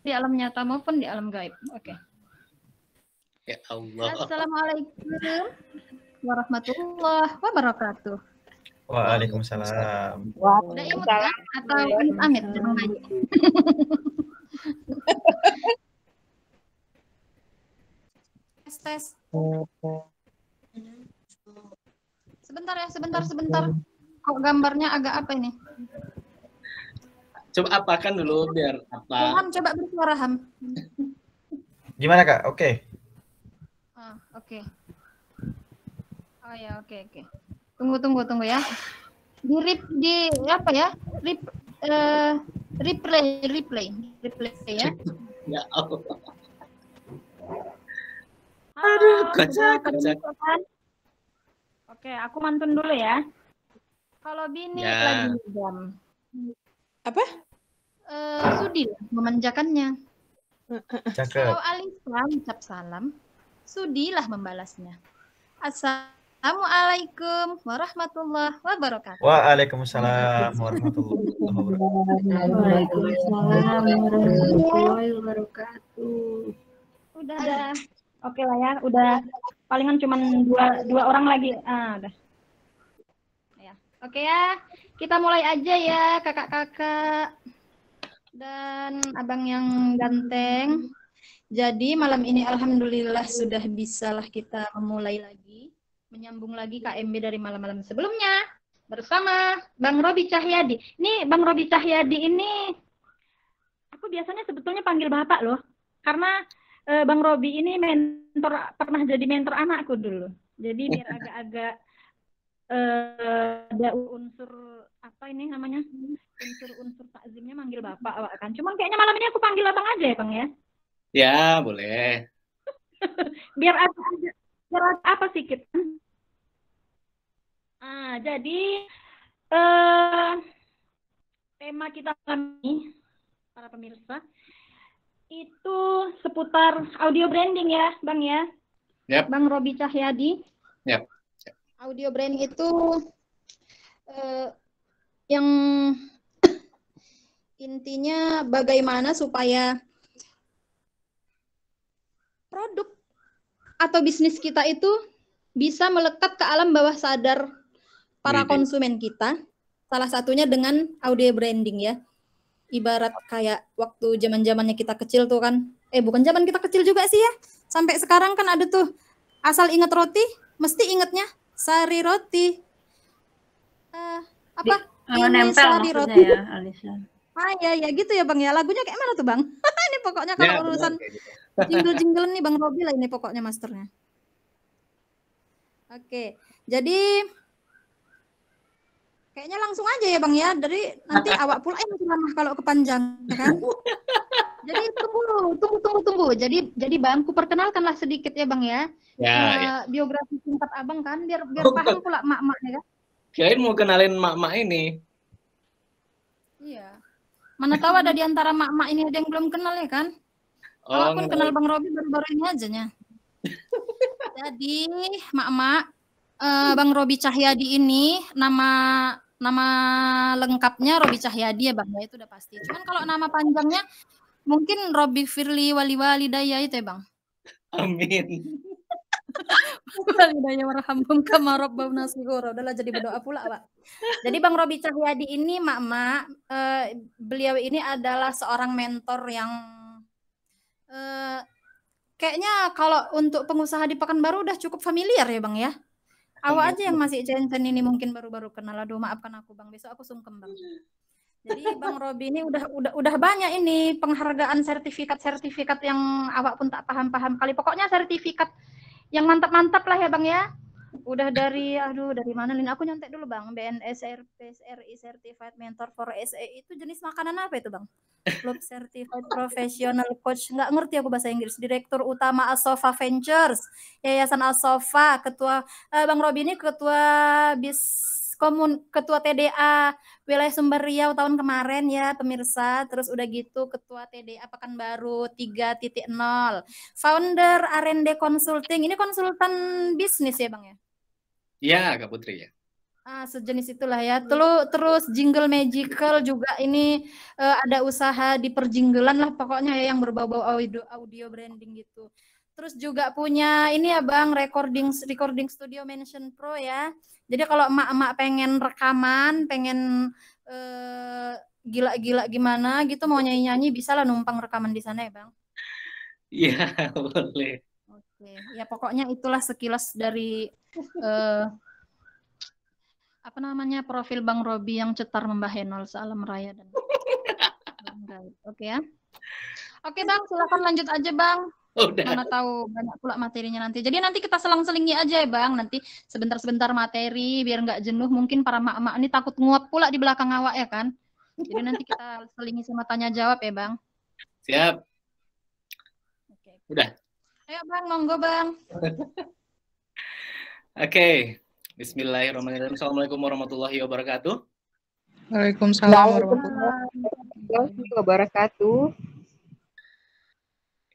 di alam nyata maupun di alam gaib. Oke. Okay. Ya Allah. Assalamualaikum warahmatullahi wabarakatuh. Waalaikumsalam. Waalaikumsalam. Ya, ya? Atau amit-amit? tes tes. Sebentar ya, sebentar sebentar. Kok gambarnya agak apa ini? Coba apakan dulu biar apa. Ham coba bersuara Ham. Gimana Kak? Oke. Ah, oke. Oh ya, oke oke. Tunggu tunggu tunggu ya. Di rip di apa ya? Rip uh, replay replay replay ya. ya oh Aduh, kocak, kocak. Oke, aku mantun dulu ya. Kalau bini ya. lagi jam apa? Uh, eh, sudi memanjakannya. Kalau Alisa ucap salam, sudilah membalasnya. Assalamualaikum warahmatullah wabarakatuh. Waalaikumsalam warahmatullah wabarakatuh. Waalaikumsalam warahmatullahi wabarakatuh. Udah. udah. Oke okay lah ya, udah palingan cuma dua dua orang lagi. Ah, udah. Ya. Oke okay ya. Kita mulai aja ya kakak-kakak dan abang yang ganteng. Jadi malam ini alhamdulillah sudah bisalah kita memulai lagi, menyambung lagi KMB dari malam-malam sebelumnya bersama Bang Robi Cahyadi. Ini Bang Robi Cahyadi ini aku biasanya sebetulnya panggil bapak loh, karena e, Bang Robi ini mentor pernah jadi mentor anakku dulu. Jadi biar agak-agak eh, ada unsur apa ini namanya hmm. unsur-unsur takzimnya manggil bapak pak kan cuman kayaknya malam ini aku panggil abang aja ya bang ya ya boleh biar ada, biar apa sih kita ah jadi eh, tema kita malam ini para pemirsa itu seputar audio branding ya bang ya yep. bang Robi Cahyadi yep. yep. audio branding itu eh, yang intinya bagaimana supaya produk atau bisnis kita itu bisa melekat ke alam bawah sadar para konsumen kita. Salah satunya dengan audio branding ya. Ibarat kayak waktu zaman-zamannya kita kecil tuh kan. Eh bukan zaman kita kecil juga sih ya. Sampai sekarang kan ada tuh asal inget roti mesti ingetnya sari roti. Uh, apa? Di Oh, Indonesia di roti ya, Alisa. Ah ya ya gitu ya Bang ya. Lagunya kayak mana tuh Bang? ini pokoknya kalau ya, urusan gitu. jingle-jingle nih Bang Robi lah ini pokoknya masternya. Oke. Jadi kayaknya langsung aja ya Bang ya. Dari nanti awak pula yang lama kalau kepanjangan. Ya jadi tunggu, tunggu, tunggu, tunggu. Jadi jadi Bang, ku perkenalkanlah sedikit ya Bang ya. Ya, uh, ya. biografi singkat Abang kan biar biar oh, paham pula mak-mak ya kan kirain mau kenalin mak-mak ini iya mana tahu ada di antara mak-mak ini ada yang belum kenal ya kan oh, kalau aku kenal bang Robi baru-baru ini aja nya jadi mak-mak uh, eh, bang Robi Cahyadi ini nama nama lengkapnya Robi Cahyadi ya bang ya itu udah pasti cuman kalau nama panjangnya mungkin Robi Firly Wali Wali Daya itu ya bang amin Walidaya warhamhum kama rabbana Udahlah jadi berdoa pula, Pak. Jadi Bang Robi Cahyadi ini mak-mak eh, beliau ini adalah seorang mentor yang eh, kayaknya kalau untuk pengusaha di Pekanbaru udah cukup familiar ya, Bang ya. Awal iya, aja yang iya. masih centen ini mungkin baru-baru kenal. Aduh, maafkan aku, Bang. Besok aku sungkem, Bang. Iya. Jadi Bang Robi ini udah udah udah banyak ini penghargaan sertifikat-sertifikat yang awak pun tak paham-paham kali. Pokoknya sertifikat yang mantap-mantap lah ya Bang ya. Udah dari aduh dari mana nih aku nyontek dulu Bang BNSRP SRI Certified Mentor for SE itu jenis makanan apa itu Bang? Club Certified Professional Coach nggak ngerti aku bahasa Inggris Direktur Utama Asofa Ventures Yayasan Asofa Ketua eh, Bang Robi ini Ketua Bis komun ketua TDA wilayah Sumber Riau tahun kemarin ya pemirsa. Terus udah gitu ketua TDA Pekanbaru 3.0. Founder R&D Consulting. Ini konsultan bisnis ya Bang ya? Iya, Kak Putri ya. Ah, sejenis itulah ya. Terus terus jingle magical juga ini uh, ada usaha di perjinggelan lah pokoknya ya yang berbau-bau audio, audio branding gitu. Terus juga punya ini ya Bang recording recording studio Mansion Pro ya. Jadi kalau emak-emak pengen rekaman, pengen eh, gila-gila eh, gimana gitu mau nyanyi-nyanyi bisa lah numpang rekaman di sana ya Bang. Iya, boleh. Oke, ya pokoknya itulah sekilas dari eh, apa namanya profil Bang Robi yang cetar membahenol. Salam raya dan Oke ya. Oke Bang, silakan lanjut aja Bang. Udah. Mana tahu banyak pula materinya nanti. Jadi nanti kita selang-selingi aja ya bang. Nanti sebentar-sebentar materi biar nggak jenuh. Mungkin para mak-mak ini takut nguap pula di belakang awak ya kan. Jadi nanti kita selingi sama tanya jawab ya bang. Siap. Oke. Udah. Ayo bang, monggo bang. Oke. okay. Bismillahirrahmanirrahim. Assalamualaikum warahmatullahi wabarakatuh. Waalaikumsalam warahmatullahi wabarakatuh.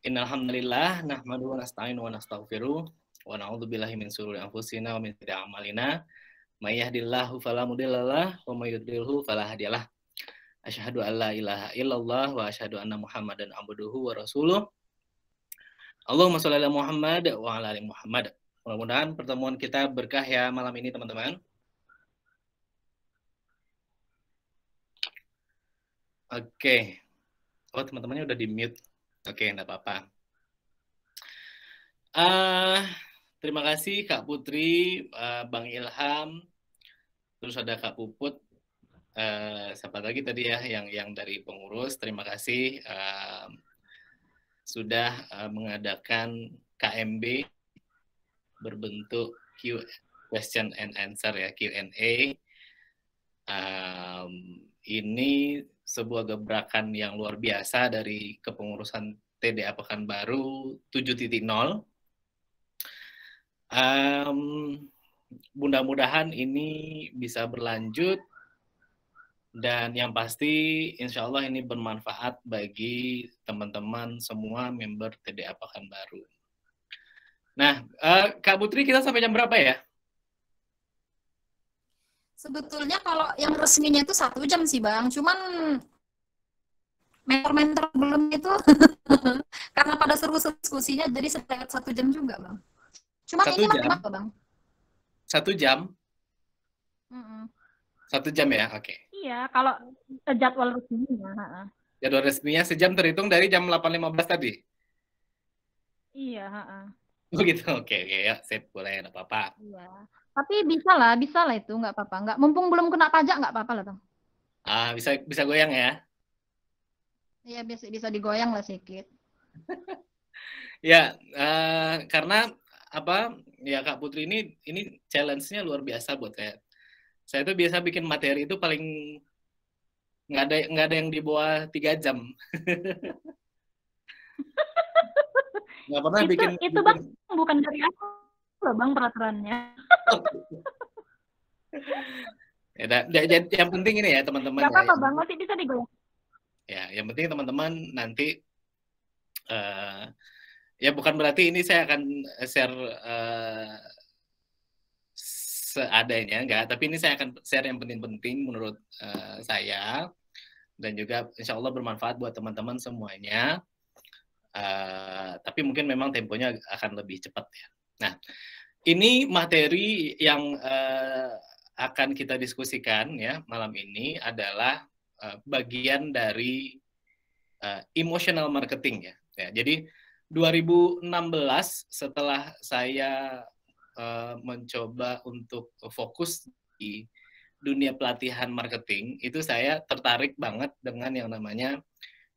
Innalhamdulillah, hamdalillah nahmaduhu wa nasta'inuhu wa nastaghfiruh wa na'udzu billahi min syururi anfusina wa min tidak a'malina may yahdihillahu fala wa may yudhlilhu fala hadiyalah. Asyhadu an la ilaha illallah wa ashadu anna Muhammadan abduhu wa rasuluh. Allahumma shalli ala Muhammad wa ala ali Muhammad. Mudah-mudahan pertemuan kita berkah ya malam ini teman-teman. Oke. Okay. Oh, teman-temannya udah di-mute. Oke, enggak apa-apa. Uh, terima kasih Kak Putri, uh, Bang Ilham, terus ada Kak Puput, uh, siapa lagi tadi ya yang yang dari pengurus. Terima kasih uh, sudah uh, mengadakan KMB berbentuk Q question and answer ya Q&A. Um, ini sebuah gebrakan yang luar biasa dari kepengurusan TDA Pekanbaru 7.0. Um, mudah-mudahan ini bisa berlanjut dan yang pasti insya Allah ini bermanfaat bagi teman-teman semua member TDA Pekanbaru. Nah, uh, Kak Putri kita sampai jam berapa ya? Sebetulnya kalau yang resminya itu satu jam sih bang, cuman mentor-mentor belum itu karena pada seru diskusinya jadi setelah satu jam juga bang. Cuma satu ini jam. apa bang? Satu jam. Mm -mm. Satu jam ya, oke. Okay. Iya, kalau eh, jadwal resminya. Jadwal resminya sejam terhitung dari jam 8.15 tadi? Iya. Begitu, oh, oke, okay, oke okay, ya, sip, boleh, apa-apa. Iya. Tapi bisa lah, bisa lah itu nggak apa-apa. Nggak, mumpung belum kena pajak nggak apa-apa lah bang. Ah bisa bisa goyang ya? Iya bisa bisa digoyang lah sedikit. ya uh, karena apa ya Kak Putri ini ini challenge-nya luar biasa buat saya. Saya itu biasa bikin materi itu paling nggak ada nggak ada yang di bawah tiga jam. nggak pernah itu, bikin itu bang bukan dari aku loh bang peraturannya. ya, da, da, yang penting ini ya teman-teman. Gak apa ya, bang, masih bisa digoyang. Ya, yang penting teman-teman nanti uh, ya bukan berarti ini saya akan share uh, seadanya enggak tapi ini saya akan share yang penting-penting menurut uh, saya dan juga insya Allah bermanfaat buat teman-teman semuanya uh, tapi mungkin memang temponya akan lebih cepat ya nah ini materi yang uh, akan kita diskusikan ya malam ini adalah uh, bagian dari uh, emotional marketing ya. ya. Jadi 2016 setelah saya uh, mencoba untuk fokus di dunia pelatihan marketing itu saya tertarik banget dengan yang namanya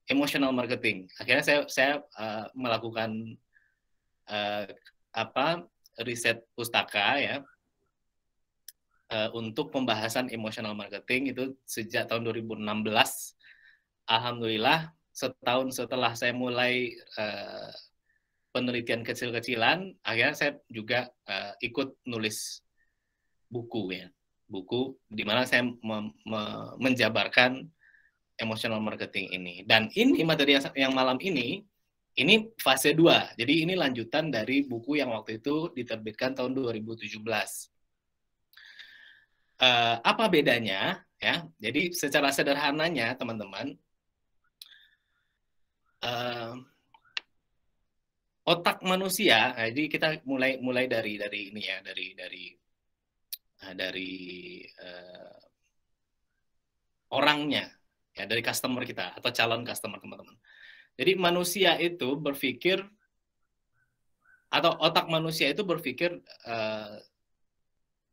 emotional marketing. Akhirnya saya saya uh, melakukan uh, apa riset pustaka ya eh, untuk pembahasan emotional marketing itu sejak tahun 2016. Alhamdulillah setahun setelah saya mulai eh, penelitian kecil-kecilan, akhirnya saya juga eh, ikut nulis buku ya, buku di mana saya menjabarkan emotional marketing ini. Dan ini materi yang malam ini ini fase 2, jadi ini lanjutan dari buku yang waktu itu diterbitkan tahun 2017. Uh, eh, apa bedanya? Ya, jadi secara sederhananya, teman-teman, uh, otak manusia. jadi nah, kita mulai mulai dari dari ini ya, dari dari eh, dari uh, orangnya ya dari customer kita atau calon customer teman-teman. Jadi manusia itu berpikir atau otak manusia itu berpikir uh,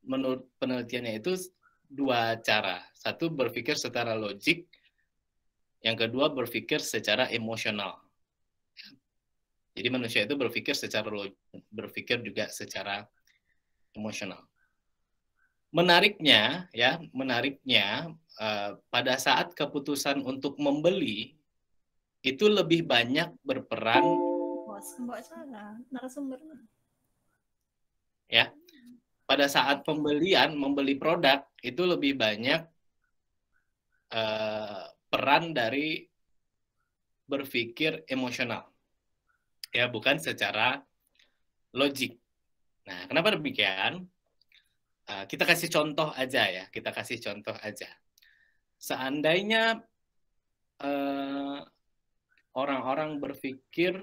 menurut penelitiannya itu dua cara. Satu berpikir secara logik, yang kedua berpikir secara emosional. Jadi manusia itu berpikir secara logik, berpikir juga secara emosional. Menariknya ya, menariknya uh, pada saat keputusan untuk membeli itu lebih banyak berperan ya pada saat pembelian membeli produk itu lebih banyak uh, peran dari berpikir emosional ya bukan secara logik nah kenapa demikian uh, kita kasih contoh aja ya kita kasih contoh aja seandainya uh, orang-orang berpikir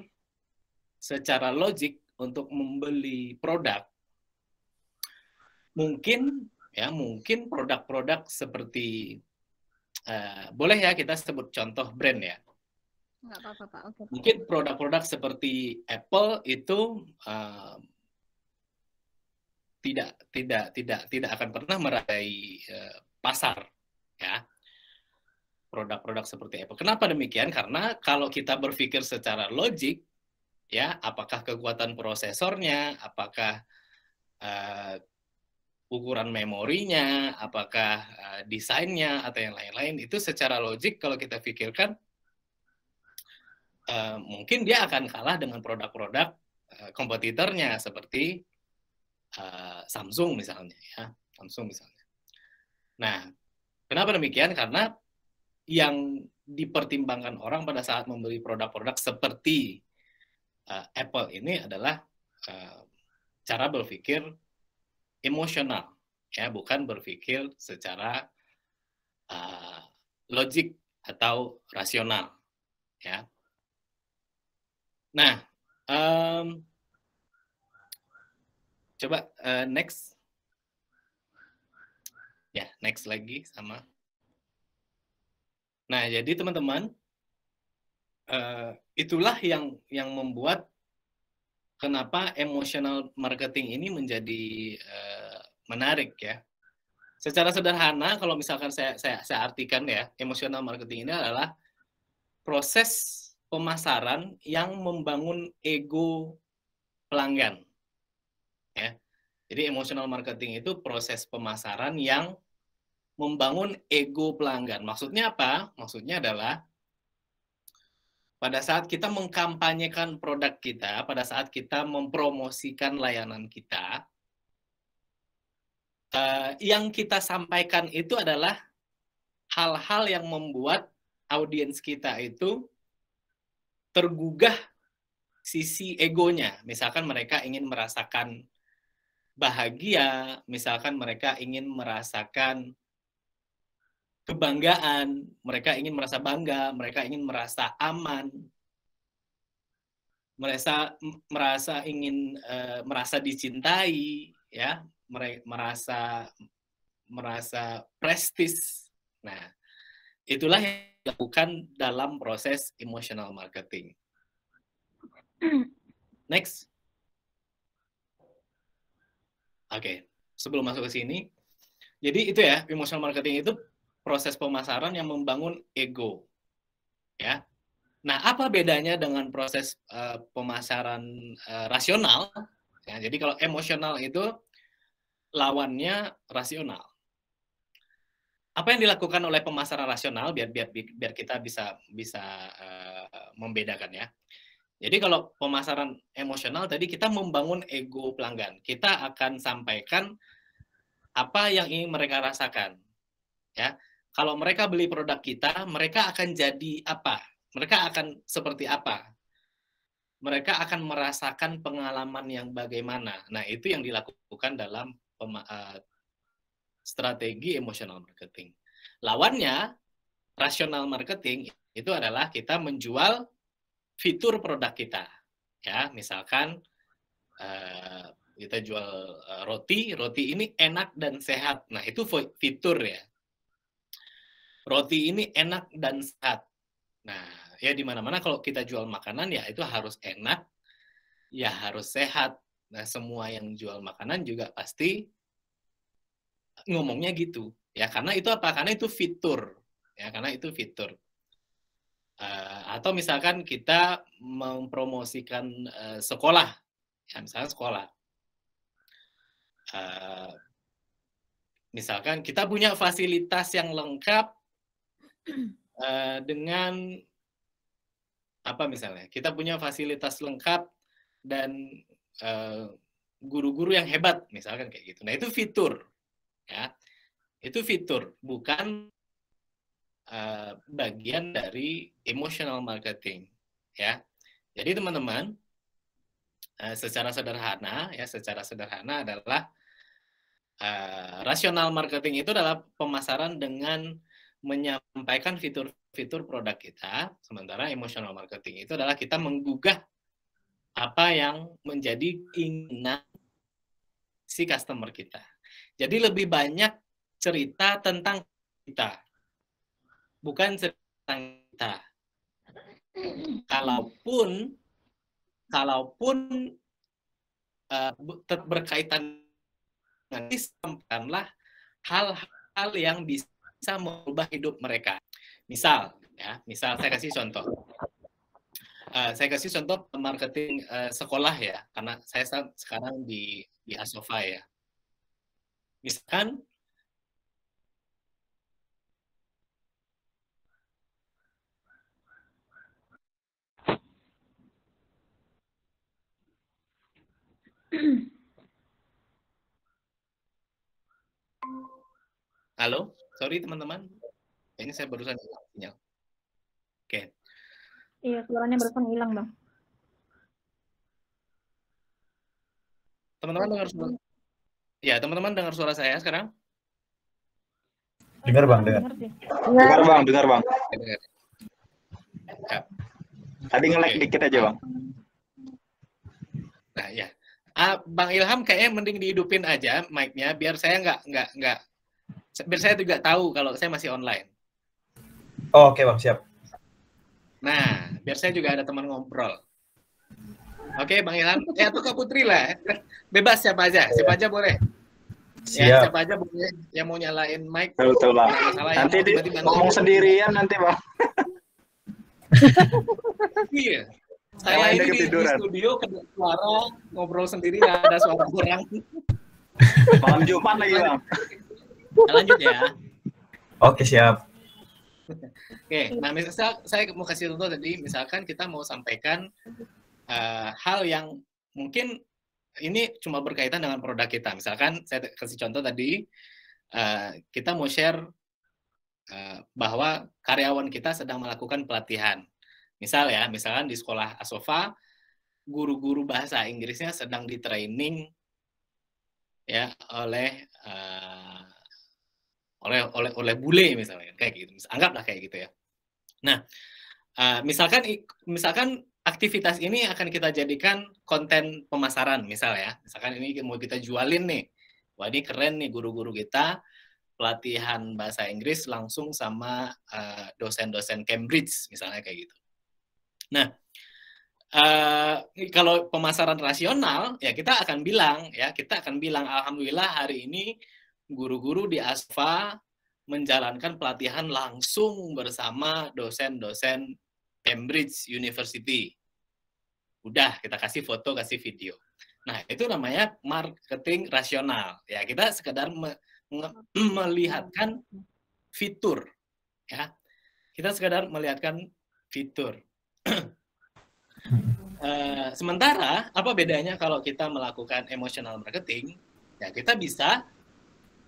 secara logik untuk membeli produk, mungkin ya mungkin produk-produk seperti uh, boleh ya kita sebut contoh brand ya. apa-apa Pak. Okay. Mungkin produk-produk seperti Apple itu uh, tidak tidak tidak tidak akan pernah meraih uh, pasar ya produk-produk seperti Apple. Kenapa demikian? Karena kalau kita berpikir secara logik, ya, apakah kekuatan prosesornya, apakah uh, ukuran memorinya, apakah uh, desainnya atau yang lain-lain itu secara logik kalau kita pikirkan uh, mungkin dia akan kalah dengan produk-produk uh, kompetitornya seperti uh, Samsung misalnya, ya, Samsung misalnya. Nah, kenapa demikian? Karena yang dipertimbangkan orang pada saat membeli produk-produk seperti uh, Apple ini adalah uh, cara berpikir emosional ya bukan berpikir secara uh, logik atau rasional ya nah um, coba uh, next ya next lagi sama Nah, jadi teman-teman, eh, itulah yang yang membuat kenapa emotional marketing ini menjadi eh, menarik ya. Secara sederhana, kalau misalkan saya, saya saya artikan ya, emotional marketing ini adalah proses pemasaran yang membangun ego pelanggan. Ya. Jadi emotional marketing itu proses pemasaran yang membangun ego pelanggan. Maksudnya apa? Maksudnya adalah pada saat kita mengkampanyekan produk kita, pada saat kita mempromosikan layanan kita, eh, yang kita sampaikan itu adalah hal-hal yang membuat audiens kita itu tergugah sisi egonya. Misalkan mereka ingin merasakan bahagia, misalkan mereka ingin merasakan kebanggaan, mereka ingin merasa bangga, mereka ingin merasa aman, merasa merasa ingin uh, merasa dicintai, ya, merasa merasa prestis. Nah, itulah yang dilakukan dalam proses emotional marketing. Next. Oke, okay. sebelum masuk ke sini, jadi itu ya, emotional marketing itu proses pemasaran yang membangun ego. Ya. Nah, apa bedanya dengan proses uh, pemasaran uh, rasional? Ya, jadi kalau emosional itu lawannya rasional. Apa yang dilakukan oleh pemasaran rasional biar biar biar kita bisa bisa uh, membedakan ya. Jadi kalau pemasaran emosional tadi kita membangun ego pelanggan. Kita akan sampaikan apa yang ingin mereka rasakan. Ya kalau mereka beli produk kita, mereka akan jadi apa? Mereka akan seperti apa? Mereka akan merasakan pengalaman yang bagaimana. Nah, itu yang dilakukan dalam eh, strategi emotional marketing. Lawannya, rasional marketing itu adalah kita menjual fitur produk kita. Ya, misalkan eh, kita jual eh, roti, roti ini enak dan sehat. Nah, itu fitur ya roti ini enak dan sehat. Nah, ya di mana-mana kalau kita jual makanan ya itu harus enak, ya harus sehat. Nah, semua yang jual makanan juga pasti ngomongnya gitu. Ya, karena itu apa? Karena itu fitur. Ya, karena itu fitur. Uh, atau misalkan kita mempromosikan uh, sekolah. Ya, misalnya sekolah. Uh, misalkan kita punya fasilitas yang lengkap Eh, dengan apa misalnya kita punya fasilitas lengkap dan eh, guru-guru yang hebat misalkan kayak gitu. Nah itu fitur ya itu fitur bukan eh, bagian dari emotional marketing ya. Jadi teman-teman secara sederhana ya secara sederhana adalah uh, rasional marketing itu adalah pemasaran dengan menyampaikan fitur-fitur produk kita, sementara emotional marketing itu adalah kita menggugah apa yang menjadi keinginan si customer kita. Jadi lebih banyak cerita tentang kita, bukan cerita tentang kita. Kalaupun, kalaupun uh, berkaitan nanti disampaikanlah hal-hal yang bisa bisa merubah hidup mereka. Misal, ya, misal saya kasih contoh. Uh, saya kasih contoh marketing uh, sekolah ya, karena saya sekarang di di Asofa ya. Misalkan Halo? Sorry teman-teman, ini saya barusan hilang Oke. Okay. Iya, suaranya barusan hilang, Bang. Teman-teman dengar suara? Ya, teman-teman dengar suara saya sekarang? Dengar, Bang, dengar. Dengar, Bang, dengar, Bang. Dengar. Ya. Tadi nge okay. dikit aja, Bang. Nah, ya. Uh, Bang Ilham kayaknya mending dihidupin aja mic-nya biar saya nggak nggak nggak biar saya juga tahu kalau saya masih online. Oh, Oke okay, bang, siap. Nah, biar saya juga ada teman ngobrol. Oke, okay, Bang Ilham. Ya, atau Kak Putri lah. Bebas siapa aja, siapa iya. aja boleh. Ya, siap. Ya, siapa aja boleh yang mau nyalain mic. Betul, Bang. Ya, nanti di, ngomong sendirian nanti, Bang. iya. Saya ini di, di studio kena suara, ngobrol sendiri, ada suara kurang. Malam Jumat lagi, Bang. Kita lanjut ya. Oke, siap. Oke, nah misal saya mau kasih contoh tadi, misalkan kita mau sampaikan uh, hal yang mungkin ini cuma berkaitan dengan produk kita. Misalkan saya kasih contoh tadi, uh, kita mau share uh, bahwa karyawan kita sedang melakukan pelatihan. Misal ya, misalkan di sekolah Asofa, guru-guru bahasa Inggrisnya sedang di training ya oleh oleh oleh oleh bule misalnya kayak gitu anggaplah kayak gitu ya nah uh, misalkan misalkan aktivitas ini akan kita jadikan konten pemasaran misal ya misalkan ini mau kita jualin nih wah ini keren nih guru-guru kita pelatihan bahasa Inggris langsung sama eh, dosen-dosen uh, Cambridge misalnya kayak gitu nah Uh, kalau pemasaran rasional ya kita akan bilang ya kita akan bilang alhamdulillah hari ini guru-guru di ASFA menjalankan pelatihan langsung bersama dosen-dosen Cambridge University. Udah, kita kasih foto, kasih video. Nah, itu namanya marketing rasional. Ya, kita sekedar me melihatkan fitur. Ya, kita sekedar melihatkan fitur. uh, sementara, apa bedanya kalau kita melakukan emotional marketing? Ya, kita bisa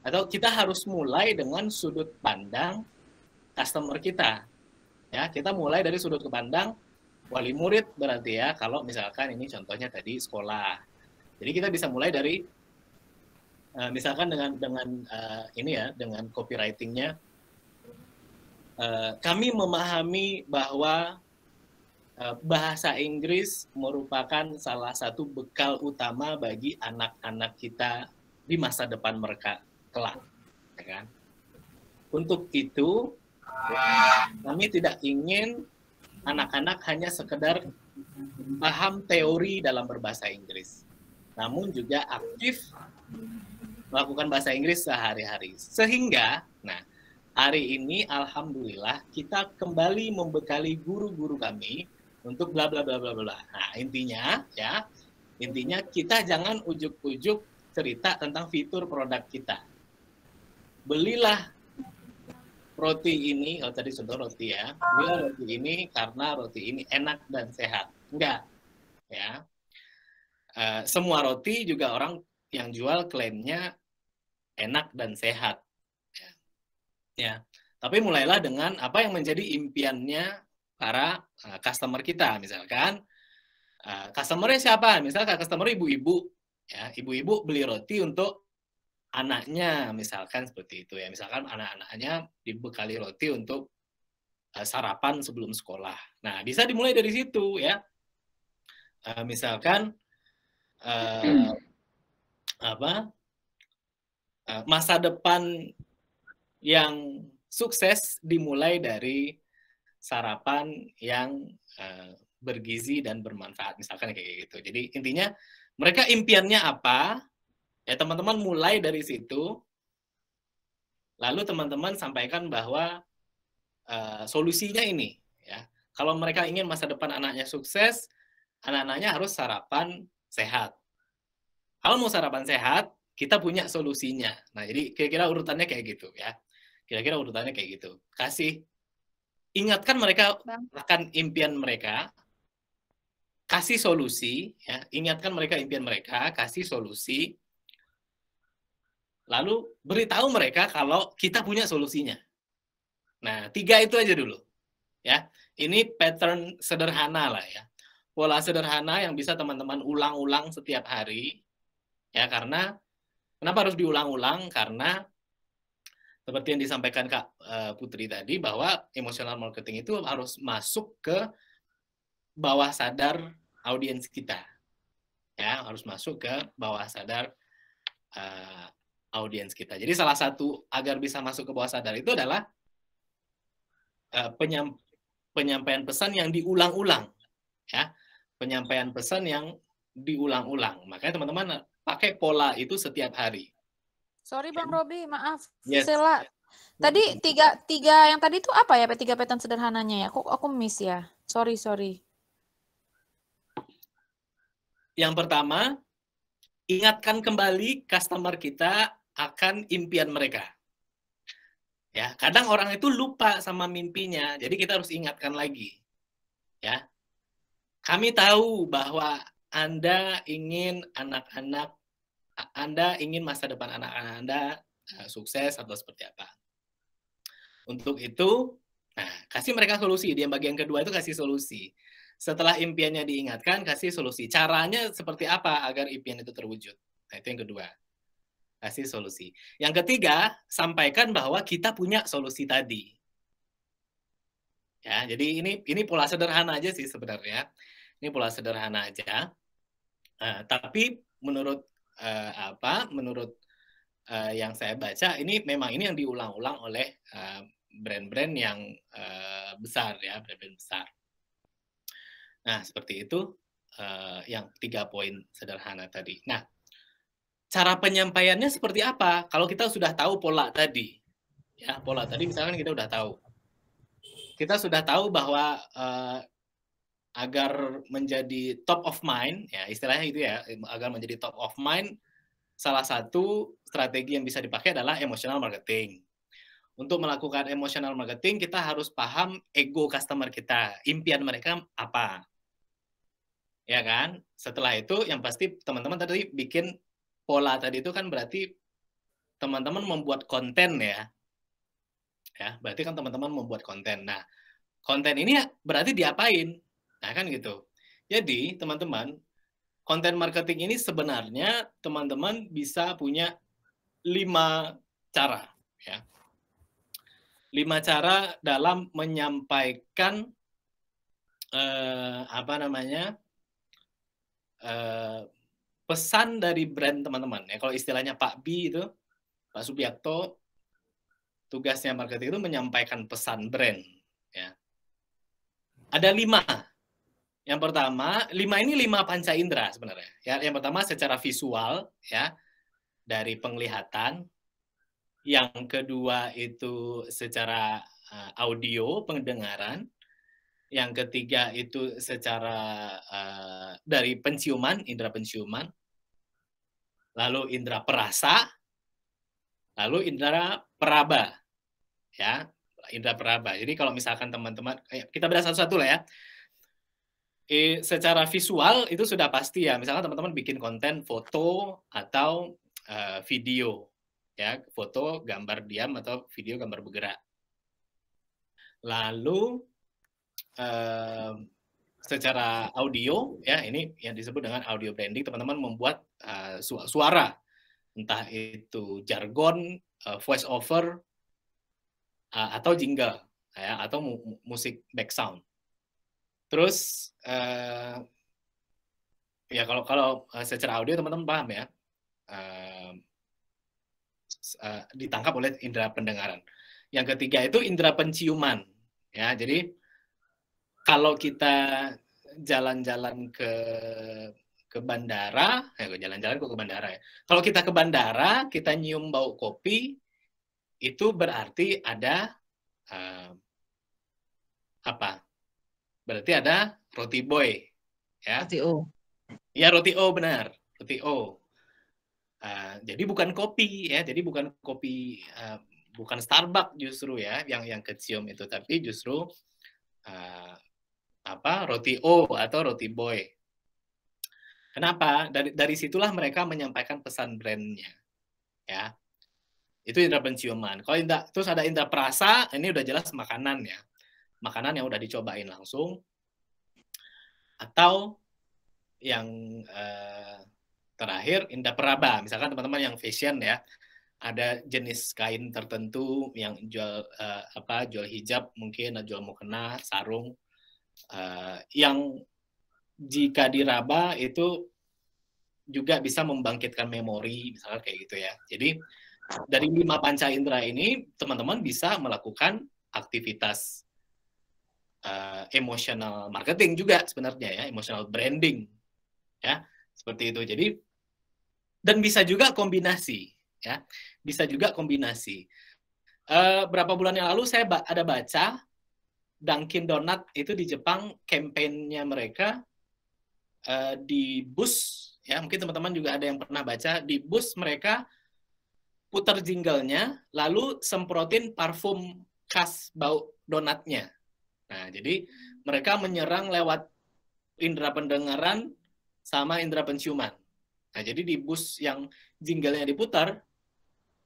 atau kita harus mulai dengan sudut pandang customer kita. Ya, kita mulai dari sudut pandang wali murid berarti ya. Kalau misalkan ini contohnya tadi sekolah. Jadi kita bisa mulai dari uh, misalkan dengan dengan uh, ini ya, dengan copywritingnya. Uh, kami memahami bahwa bahasa Inggris merupakan salah satu bekal utama bagi anak-anak kita di masa depan mereka kelak. Ya kan? Untuk itu, kami tidak ingin anak-anak hanya sekedar paham teori dalam berbahasa Inggris, namun juga aktif melakukan bahasa Inggris sehari-hari. Sehingga, nah, hari ini alhamdulillah kita kembali membekali guru-guru kami untuk bla bla bla bla bla. Nah, intinya ya, intinya kita jangan ujuk-ujuk cerita tentang fitur produk kita belilah roti ini, oh, tadi sudah roti ya, belilah roti ini karena roti ini enak dan sehat. Enggak, ya. Uh, semua roti juga orang yang jual klaimnya enak dan sehat. Ya. ya. Tapi mulailah dengan apa yang menjadi impiannya para uh, customer kita, misalkan uh, customernya siapa? Misalkan customer ibu-ibu, ya ibu-ibu beli roti untuk anaknya misalkan seperti itu ya misalkan anak-anaknya dibekali roti untuk eh, sarapan sebelum sekolah nah bisa dimulai dari situ ya eh, misalkan uh, apa uh, masa depan yang sukses dimulai dari sarapan yang uh, bergizi dan bermanfaat misalkan kayak gitu jadi intinya mereka impiannya apa Ya teman-teman mulai dari situ, lalu teman-teman sampaikan bahwa uh, solusinya ini. ya Kalau mereka ingin masa depan anaknya sukses, anak-anaknya harus sarapan sehat. Kalau mau sarapan sehat, kita punya solusinya. Nah, jadi kira-kira urutannya kayak gitu ya. Kira-kira urutannya kayak gitu. Kasih ingatkan mereka akan impian mereka, kasih solusi, ya, ingatkan mereka impian mereka, kasih solusi, Lalu beritahu mereka kalau kita punya solusinya. Nah, tiga itu aja dulu. Ya, ini pattern sederhana lah ya. Pola sederhana yang bisa teman-teman ulang-ulang setiap hari. Ya, karena kenapa harus diulang-ulang? Karena seperti yang disampaikan Kak eh, Putri tadi bahwa emotional marketing itu harus masuk ke bawah sadar audiens kita. Ya, harus masuk ke bawah sadar eh, audiens kita. Jadi salah satu agar bisa masuk ke bawah sadar itu adalah uh, penyam, penyampaian pesan yang diulang-ulang, ya penyampaian pesan yang diulang-ulang. Makanya teman-teman eh, pakai pola itu setiap hari. Sorry Bang ya. Robi, maaf. Yes. Sela. Ya. Tadi tiga tiga yang tadi itu apa ya? Tiga pattern sederhananya ya. Aku aku miss ya. Sorry sorry. Yang pertama, ingatkan kembali customer kita akan impian mereka. Ya, kadang orang itu lupa sama mimpinya. Jadi kita harus ingatkan lagi. Ya. Kami tahu bahwa Anda ingin anak-anak Anda ingin masa depan anak-anak Anda eh, sukses atau seperti apa. Untuk itu, nah, kasih mereka solusi. Di bagian kedua itu kasih solusi. Setelah impiannya diingatkan, kasih solusi. Caranya seperti apa agar impian itu terwujud? Nah, itu yang kedua kasih solusi. Yang ketiga, sampaikan bahwa kita punya solusi tadi. Ya, jadi ini ini pola sederhana aja sih sebenarnya. Ini pola sederhana aja. Uh, tapi menurut uh, apa? Menurut uh, yang saya baca ini memang ini yang diulang-ulang oleh brand-brand yang uh, besar ya, brand-brand besar. Nah, seperti itu uh, yang tiga poin sederhana tadi. Nah, cara penyampaiannya seperti apa kalau kita sudah tahu pola tadi ya pola tadi misalkan kita sudah tahu kita sudah tahu bahwa uh, agar menjadi top of mind ya istilahnya itu ya agar menjadi top of mind salah satu strategi yang bisa dipakai adalah emotional marketing untuk melakukan emotional marketing kita harus paham ego customer kita impian mereka apa ya kan setelah itu yang pasti teman-teman tadi bikin pola tadi itu kan berarti teman-teman membuat konten ya. Ya, berarti kan teman-teman membuat konten. Nah, konten ini berarti diapain? Nah, kan gitu. Jadi, teman-teman, konten marketing ini sebenarnya teman-teman bisa punya lima cara ya lima cara dalam menyampaikan eh, apa namanya eh, pesan dari brand teman-teman ya kalau istilahnya Pak B itu Pak Subiakto tugasnya marketing itu menyampaikan pesan brand ya ada lima yang pertama lima ini lima panca indera sebenarnya ya yang pertama secara visual ya dari penglihatan yang kedua itu secara eh, audio pendengaran yang ketiga itu secara uh, dari penciuman, indera penciuman, lalu indera perasa, lalu indera peraba, ya, indera peraba. Jadi kalau misalkan teman-teman, eh, kita bedah satu-satu lah ya. E, secara visual itu sudah pasti ya. Misalkan teman-teman bikin konten foto atau uh, video, ya, foto gambar diam atau video gambar bergerak. Lalu secara audio ya ini yang disebut dengan audio branding teman-teman membuat uh, suara entah itu jargon uh, voice over uh, atau jingle ya atau mu musik background terus uh, ya kalau kalau secara audio teman-teman paham ya uh, uh, ditangkap oleh indera pendengaran yang ketiga itu indera penciuman ya jadi kalau kita jalan-jalan ke ke bandara, eh, jalan-jalan ke bandara ya. Kalau kita ke bandara, kita nyium bau kopi, itu berarti ada uh, apa? Berarti ada roti boy, ya? Roti O. Ya roti O benar, roti O. Uh, jadi bukan kopi ya, jadi bukan kopi, uh, bukan Starbucks justru ya, yang yang kecium itu, tapi justru uh, apa roti O atau roti boy. Kenapa? Dari dari situlah mereka menyampaikan pesan brandnya, ya. Itu indera penciuman. Kalau indah, terus ada indera perasa, ini udah jelas makanan ya, makanan yang udah dicobain langsung, atau yang eh, terakhir indera peraba. Misalkan teman-teman yang fashion ya, ada jenis kain tertentu yang jual eh, apa jual hijab mungkin jual mukena sarung uh, yang jika diraba itu juga bisa membangkitkan memori misalnya kayak gitu ya. Jadi dari lima panca indera ini teman-teman bisa melakukan aktivitas uh, emotional marketing juga sebenarnya ya, emotional branding ya seperti itu. Jadi dan bisa juga kombinasi ya, bisa juga kombinasi. Uh, berapa bulan yang lalu saya ada baca Dunkin Donut itu di Jepang kampanyenya mereka uh, di bus ya mungkin teman-teman juga ada yang pernah baca di bus mereka putar jinglenya lalu semprotin parfum khas bau donatnya. Nah, jadi mereka menyerang lewat indera pendengaran sama indera penciuman. Nah, jadi di bus yang jinglenya diputar,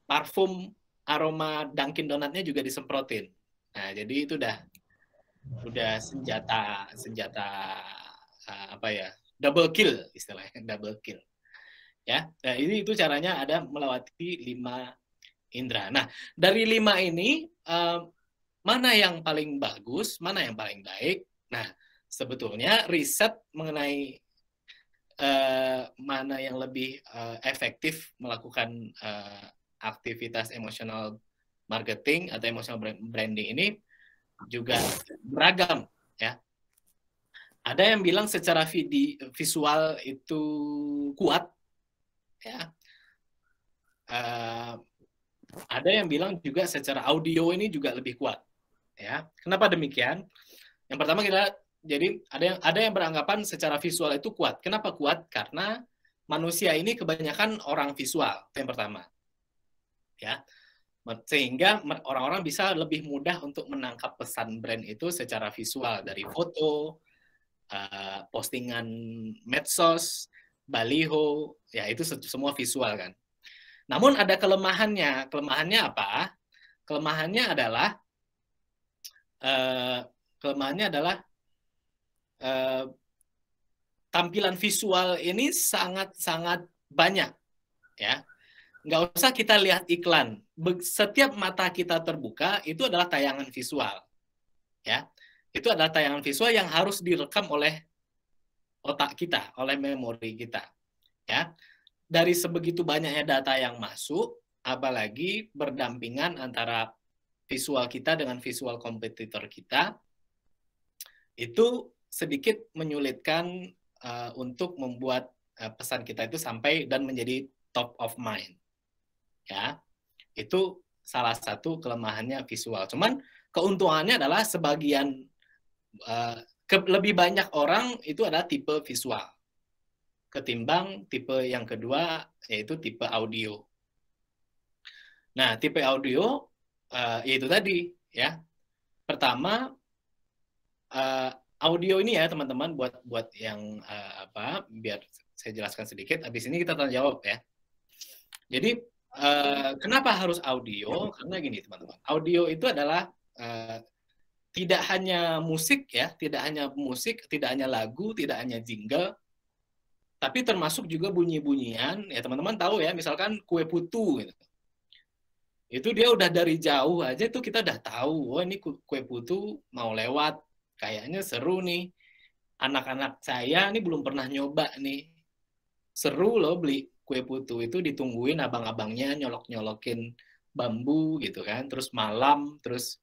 parfum aroma Dunkin Donatnya juga disemprotin. Nah, jadi itu udah udah senjata senjata eh, apa ya double kill istilahnya double kill ya nah ini itu caranya ada melewati lima indera nah dari lima ini eh, mana yang paling bagus mana yang paling baik nah sebetulnya riset mengenai uh, mana yang lebih uh, efektif melakukan uh, aktivitas emosional marketing atau emosional branding ini juga beragam ya. Ada yang bilang secara vidi, visual itu kuat ya. Uh, ada yang bilang juga secara audio ini juga lebih kuat ya. Kenapa demikian? Yang pertama kita jadi ada yang ada yang beranggapan secara visual itu kuat. Kenapa kuat? Karena manusia ini kebanyakan orang visual yang pertama. Ya sehingga orang-orang bisa lebih mudah untuk menangkap pesan brand itu secara visual dari foto, eh, postingan medsos, baliho, ya itu semua visual kan. Namun ada kelemahannya. Kelemahannya apa? Kelemahannya adalah eh, kelemahannya adalah eh, tampilan visual ini sangat-sangat banyak ya. Nggak usah kita lihat iklan setiap mata kita terbuka itu adalah tayangan visual. Ya. Itu adalah tayangan visual yang harus direkam oleh otak kita, oleh memori kita. Ya. Dari sebegitu banyaknya data yang masuk, apalagi berdampingan antara visual kita dengan visual kompetitor kita, itu sedikit menyulitkan uh, untuk membuat uh, pesan kita itu sampai dan menjadi top of mind. Ya itu salah satu kelemahannya visual. Cuman keuntungannya adalah sebagian uh, ke, lebih banyak orang itu adalah tipe visual ketimbang tipe yang kedua yaitu tipe audio. Nah, tipe audio uh, yaitu tadi ya. Pertama uh, audio ini ya teman-teman buat buat yang uh, apa biar saya jelaskan sedikit habis ini kita tanya jawab ya. Jadi uh, kenapa harus audio? Karena gini teman-teman, audio itu adalah uh, tidak hanya musik ya, tidak hanya musik, tidak hanya lagu, tidak hanya jingle, tapi termasuk juga bunyi-bunyian. Ya teman-teman tahu ya, misalkan kue putu gitu. Itu dia udah dari jauh aja tuh kita udah tahu, oh ini kue putu mau lewat, kayaknya seru nih. Anak-anak saya ini belum pernah nyoba nih. Seru loh beli kue putu itu ditungguin abang-abangnya nyolok-nyolokin bambu gitu kan, terus malam, terus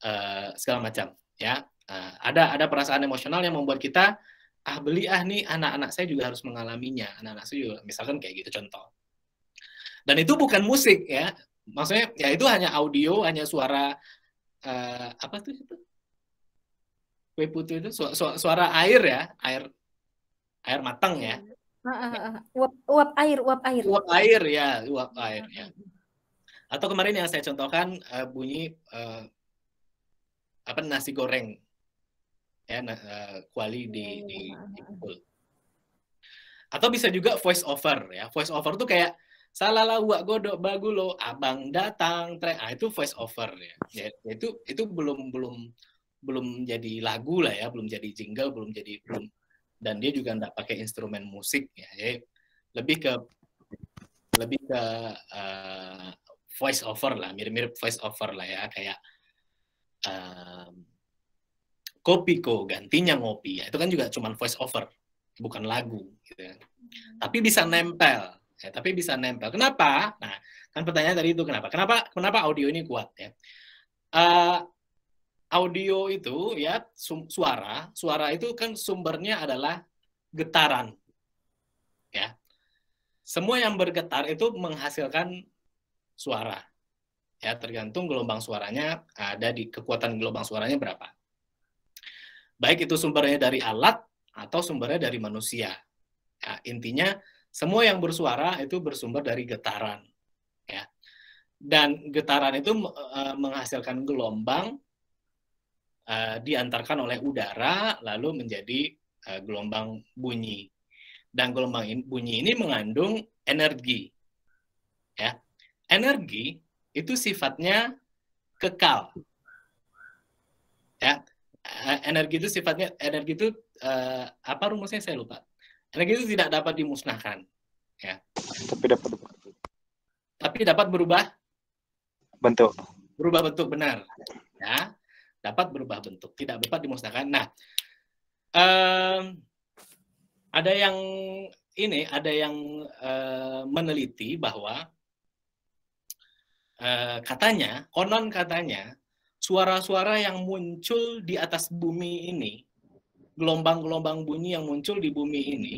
uh, segala macam ya. Uh, ada ada perasaan emosional yang membuat kita ah beli ah nih anak-anak saya juga harus mengalaminya, anak-anak saya juga misalkan kayak gitu contoh. Dan itu bukan musik ya. Maksudnya ya itu hanya audio, hanya suara uh, apa tuh itu? Kue putu itu su suara air ya, air air matang ya uap, uap air, uap air. Uap air ya, uap air ya. Atau kemarin yang saya contohkan uh, bunyi uh, apa nasi goreng ya uh, kuali di oh, di, di Atau bisa juga voice over ya. Voice over tuh kayak salah wak godok lo abang datang tre ah itu voice over ya. ya itu itu belum belum belum jadi lagu lah ya, belum jadi jingle, belum jadi belum dan dia juga tidak pakai instrumen musik ya jadi ya. lebih ke lebih ke uh, voice over lah mirip-mirip voice over lah ya kayak uh, kopi kok gantinya ngopi ya itu kan juga cuma voice over bukan lagu gitu ya. tapi bisa nempel ya tapi bisa nempel kenapa nah kan pertanyaan tadi itu kenapa kenapa kenapa audio ini kuat ya uh, audio itu ya suara, suara itu kan sumbernya adalah getaran. Ya. Semua yang bergetar itu menghasilkan suara. Ya, tergantung gelombang suaranya ada di kekuatan gelombang suaranya berapa. Baik itu sumbernya dari alat atau sumbernya dari manusia. Ya, intinya semua yang bersuara itu bersumber dari getaran. Ya. Dan getaran itu eh, menghasilkan gelombang Eh, diantarkan oleh udara lalu menjadi eh, gelombang bunyi. Dan gelombang bunyi ini mengandung energi. Ya. Energi itu sifatnya kekal. Ya. Eh, energi itu sifatnya energi itu apa rumusnya saya lupa. Energi itu tidak dapat dimusnahkan. Ya. Tapi dapat berubah. Tapi dapat berubah bentuk. Berubah bentuk benar. Ya dapat berubah bentuk, tidak dapat dimusnahkan. Nah, um, ada yang ini, ada yang uh, meneliti bahwa uh, katanya, konon katanya, suara-suara yang muncul di atas bumi ini, gelombang-gelombang bunyi yang muncul di bumi ini,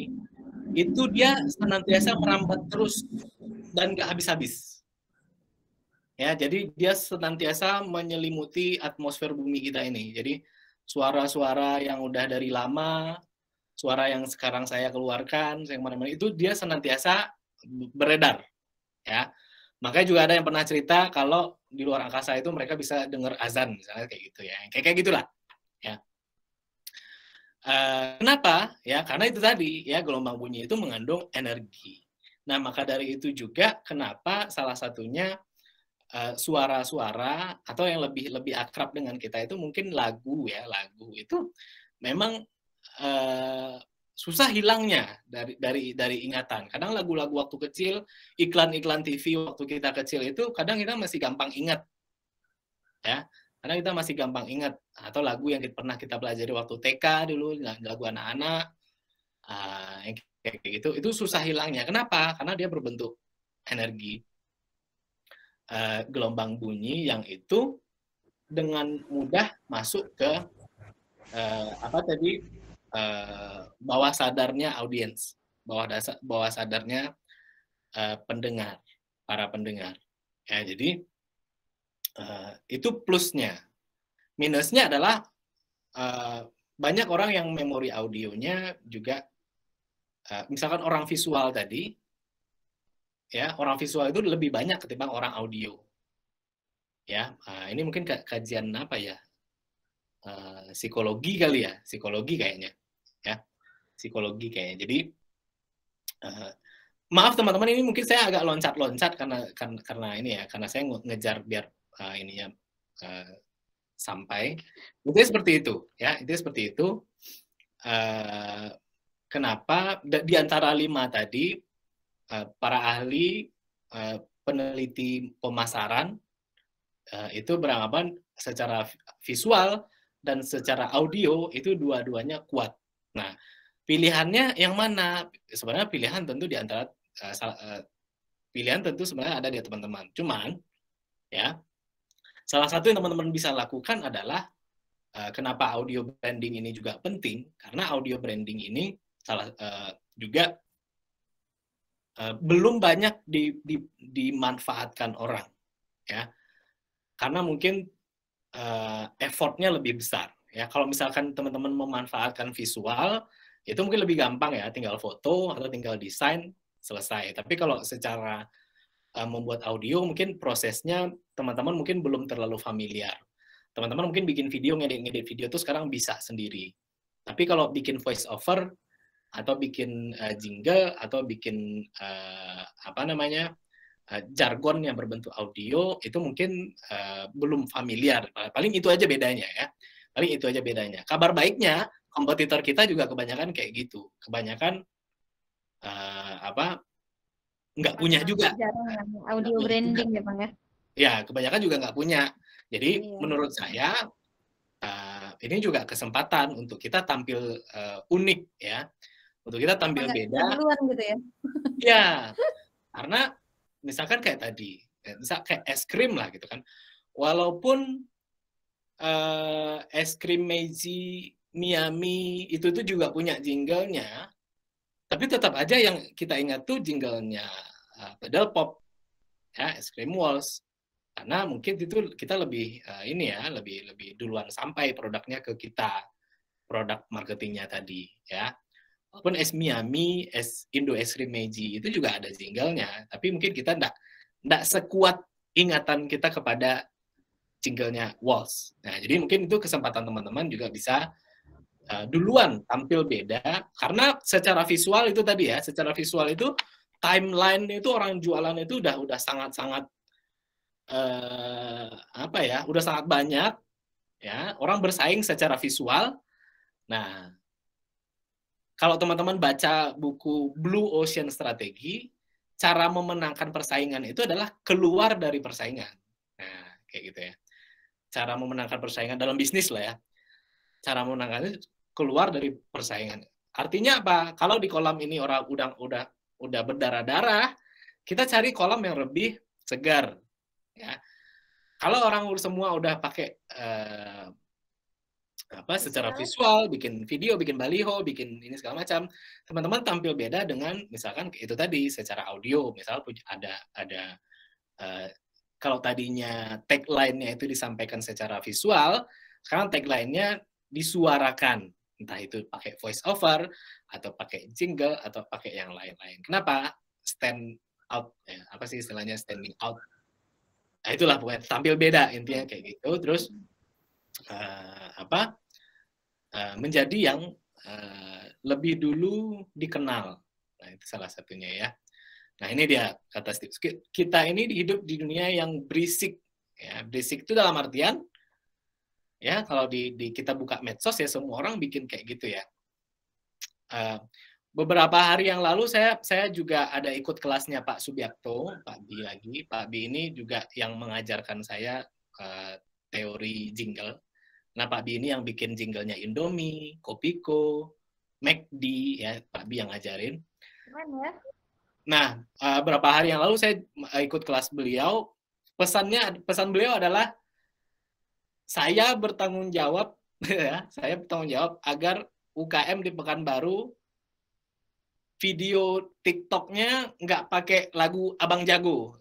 itu dia senantiasa merambat terus dan gak habis-habis Ya, jadi dia senantiasa menyelimuti atmosfer bumi kita ini. Jadi suara-suara yang udah dari lama, suara yang sekarang saya keluarkan, yang mana-mana itu dia senantiasa beredar. Ya. Makanya juga ada yang pernah cerita kalau di luar angkasa itu mereka bisa dengar azan misalnya kayak gitu ya. Kayak kayak gitulah. Ya. e, kenapa? Ya, karena itu tadi ya gelombang bunyi itu mengandung energi. Nah, maka dari itu juga kenapa salah satunya Eh, suara-suara uh, atau yang lebih lebih akrab dengan kita itu mungkin lagu ya lagu itu memang uh, susah hilangnya dari dari dari ingatan kadang lagu-lagu waktu kecil iklan-iklan TV waktu kita kecil itu kadang kita masih gampang ingat ya karena kita masih gampang ingat atau lagu yang pernah kita pelajari waktu TK dulu lagu anak-anak uh, yang kayak gitu itu susah hilangnya kenapa karena dia berbentuk energi Eh, gelombang bunyi yang itu dengan mudah masuk ke uh, apa tadi uh, bawah sadarnya audiens, bawah dasar bawah sadarnya uh, pendengar, para pendengar. Ya, jadi uh, itu plusnya. Minusnya adalah uh, banyak orang yang memori audionya juga uh, misalkan orang visual tadi ya orang visual itu lebih banyak ketimbang orang audio ya uh, ini mungkin kajian apa ya uh, psikologi kali ya psikologi kayaknya ya psikologi kayaknya jadi uh, maaf teman-teman ini mungkin saya agak loncat-loncat karena, kan-, karena ini ya karena saya ngejar biar uh, ininya uh, sampai itu seperti itu ya itu seperti itu uh, kenapa di antara lima tadi Eh, para ahli eh, peneliti pemasaran eh, itu beranggapan secara visual dan secara audio itu dua-duanya kuat. Nah, pilihannya yang mana? Sebenarnya pilihan tentu di antara pilihan tentu sebenarnya ada di teman-teman. Cuman ya salah satu yang teman-teman bisa lakukan adalah kenapa audio branding ini juga penting karena audio branding ini salah juga Eh, belum banyak di, di, dimanfaatkan orang, ya, karena mungkin uh, effortnya lebih besar. Ya, kalau misalkan teman-teman memanfaatkan visual, itu mungkin lebih gampang ya, tinggal foto atau tinggal desain selesai. Tapi kalau secara uh, membuat audio, mungkin prosesnya teman-teman mungkin belum terlalu familiar. Teman-teman mungkin bikin video, ngedit-ngedit video itu sekarang bisa sendiri. Tapi kalau bikin voice over, atau bikin uh, jingle atau bikin uh, apa namanya eh, jargon yang berbentuk audio itu mungkin uh, belum familiar paling itu aja bedanya ya paling itu aja bedanya kabar baiknya kompetitor kita juga kebanyakan kayak gitu kebanyakan uh, apa nggak punya juga audio punya branding juga. ya bang ya ya kebanyakan juga nggak punya jadi iya. menurut saya uh, ini juga kesempatan untuk kita tampil uh, unik ya untuk kita tampil Enggak, beda. gitu ya. ya, karena misalkan kayak tadi, misal kayak es krim lah gitu kan. Walaupun uh, es krim Meiji Miami itu tuh juga punya jinglenya, tapi tetap aja yang kita ingat tuh jinglenya uh, pedal pop, ya es krim walls karena mungkin itu kita lebih uh, ini ya lebih lebih duluan sampai produknya ke kita produk marketingnya tadi ya pun es Miami, es Indo es Rimeji itu juga ada jinglenya, tapi mungkin kita ndak ndak sekuat ingatan kita kepada jinglenya Walls. Nah, jadi mungkin itu kesempatan teman-teman juga bisa uh, duluan tampil beda karena secara visual itu tadi ya, secara visual itu timeline itu orang jualan itu udah udah sangat-sangat eh, apa ya udah sangat banyak ya orang bersaing secara visual nah kalau teman-teman baca buku Blue Ocean Strategy, cara memenangkan persaingan itu adalah keluar dari persaingan. Nah, kayak gitu ya. Cara memenangkan persaingan dalam bisnis lah ya. Cara memenangkan keluar dari persaingan. Artinya apa? Kalau di kolam ini orang udah udah udah berdarah-darah, kita cari kolam yang lebih segar. Ya. Kalau orang semua udah pakai uh, apa iya secara kan? visual, bikin video, bikin baliho, bikin ini segala macam. Teman-teman tampil beda dengan misalkan itu tadi secara audio, misal ada ada uh, kalau tadinya tagline-nya itu disampaikan secara visual, sekarang tagline-nya disuarakan. Entah itu pakai voice over atau pakai jingle atau pakai yang lain-lain. Kenapa? Stand out ya, apa sih istilahnya standing out. Nah, itulah pokoknya tampil beda intinya kayak gitu. Terus uh, apa Eh, menjadi yang eh, lebih dulu dikenal. Nah, itu salah satunya ya. Nah, ini dia kata Steve. Kita ini hidup di dunia yang berisik. Ya, berisik itu dalam artian ya kalau di, di kita buka medsos ya semua orang bikin kayak gitu ya. Uh, beberapa hari yang lalu saya saya juga ada ikut kelasnya Pak Subiakto, Pak Bi lagi. Pak Bi ini juga yang mengajarkan saya uh, teori jingle. Nah, Pak Bi ini yang bikin jinglenya Indomie, Kopiko, McD, ya Pak Bi yang ngajarin. Keren ya. Nah, beberapa eh, hari yang lalu saya eh, ikut kelas beliau, pesannya pesan beliau adalah saya bertanggung jawab, ya, saya bertanggung jawab agar UKM di Pekanbaru video TikToknya nggak pakai lagu Abang Jago.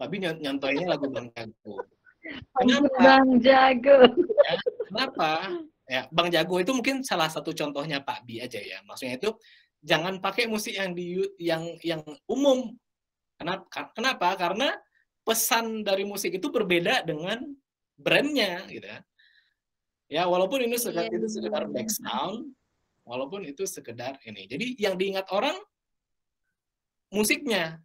Tapi nyontohnya lagu Abang Jago. Kenapa? Bang Jago. Ya, kenapa? Ya, Bang Jago itu mungkin salah satu contohnya Pak Bi aja ya. Maksudnya itu jangan pakai musik yang di yang yang umum. Kenapa? Kenapa? Karena pesan dari musik itu berbeda dengan brandnya, gitu. Ya, ya walaupun ini sekedar yeah. itu iya, sekedar iya. back sound, walaupun itu sekedar ini. Jadi yang diingat orang musiknya,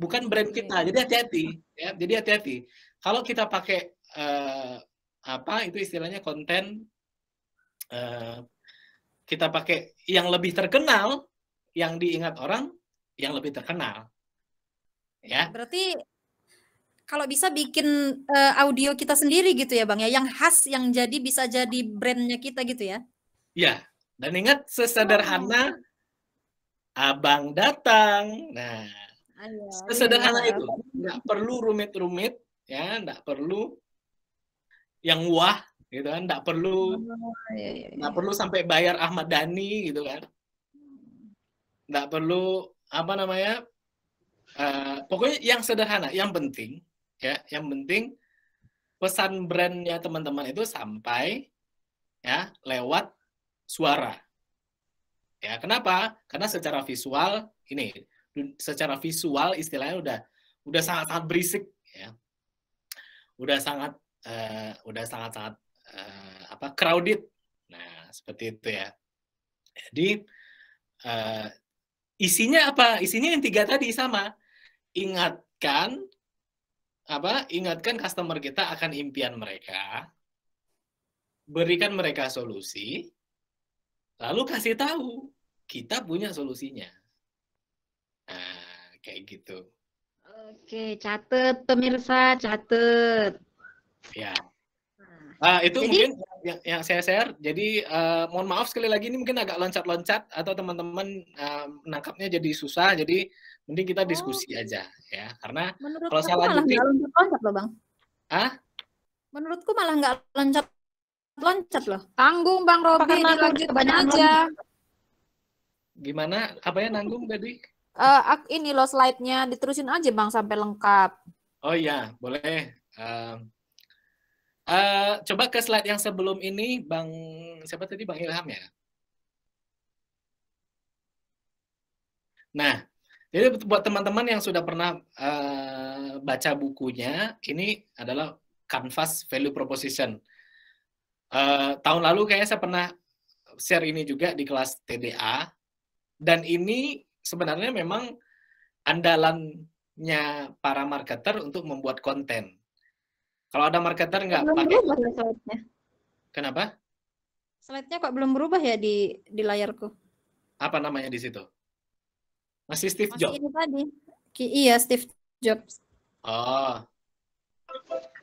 bukan brand iya, kita. Jadi hati-hati, ya. Jadi hati-hati. Kalau kita pakai uh, apa itu istilahnya konten uh, kita pakai yang lebih terkenal, yang diingat orang, yang lebih terkenal. Ya. Berarti kalau bisa bikin uh, audio kita sendiri gitu ya, Bang ya, yang khas yang jadi bisa jadi brandnya kita gitu ya. Ya. Dan ingat sesederhana oh. Abang datang. Nah, sesederhana iya. itu. Nggak perlu rumit-rumit, ya tidak perlu yang wah gitu kan tidak perlu tidak oh, ya, perlu sampai bayar Ahmad Dhani gitu kan tidak perlu apa namanya uh, pokoknya yang sederhana yang penting ya yang penting pesan brandnya teman-teman itu sampai ya lewat suara ya kenapa karena secara visual ini secara visual istilahnya udah udah sangat sangat berisik ya udah sangat uh, udah sangat-sangat uh, apa crowded. Nah, seperti itu ya. Jadi uh, isinya apa? Isinya yang tiga tadi sama. Ingatkan apa? Ingatkan customer kita akan impian mereka. Berikan mereka solusi. Lalu kasih tahu kita punya solusinya. Nah, kayak gitu. Oke, catet pemirsa, catet. Ya. Nah, ah, itu jadi, mungkin yang, yang saya share. Jadi uh, mohon maaf sekali lagi ini mungkin agak loncat-loncat atau teman-teman uh, menangkapnya jadi susah. Jadi mending kita diskusi oh. aja ya. Karena Menurut kalau salah lanjutin loncat-loncat loh, Bang. Hah? Menurutku malah nggak loncat loncat loh. Tanggung Bang Robi, lanjut banyak aja. Gimana? Apa ya nanggung tadi? uh, ini loh slide-nya diterusin aja Bang sampai lengkap. Oh iya, boleh. Uh, uh, coba ke slide yang sebelum ini Bang siapa tadi Bang Ilham ya? Nah, jadi buat teman-teman yang sudah pernah uh, baca bukunya, ini adalah Canvas Value Proposition. Uh, tahun lalu kayaknya saya pernah share ini juga di kelas TDA, dan ini sebenarnya memang andalannya para marketer untuk membuat konten. Kalau ada marketer nggak pakai ya slide Kenapa? Slide-nya kok belum berubah ya di di layarku. Apa namanya di situ? Masih Steve Jobs. Masih ini tadi. Ki, iya, Steve Jobs. Oh.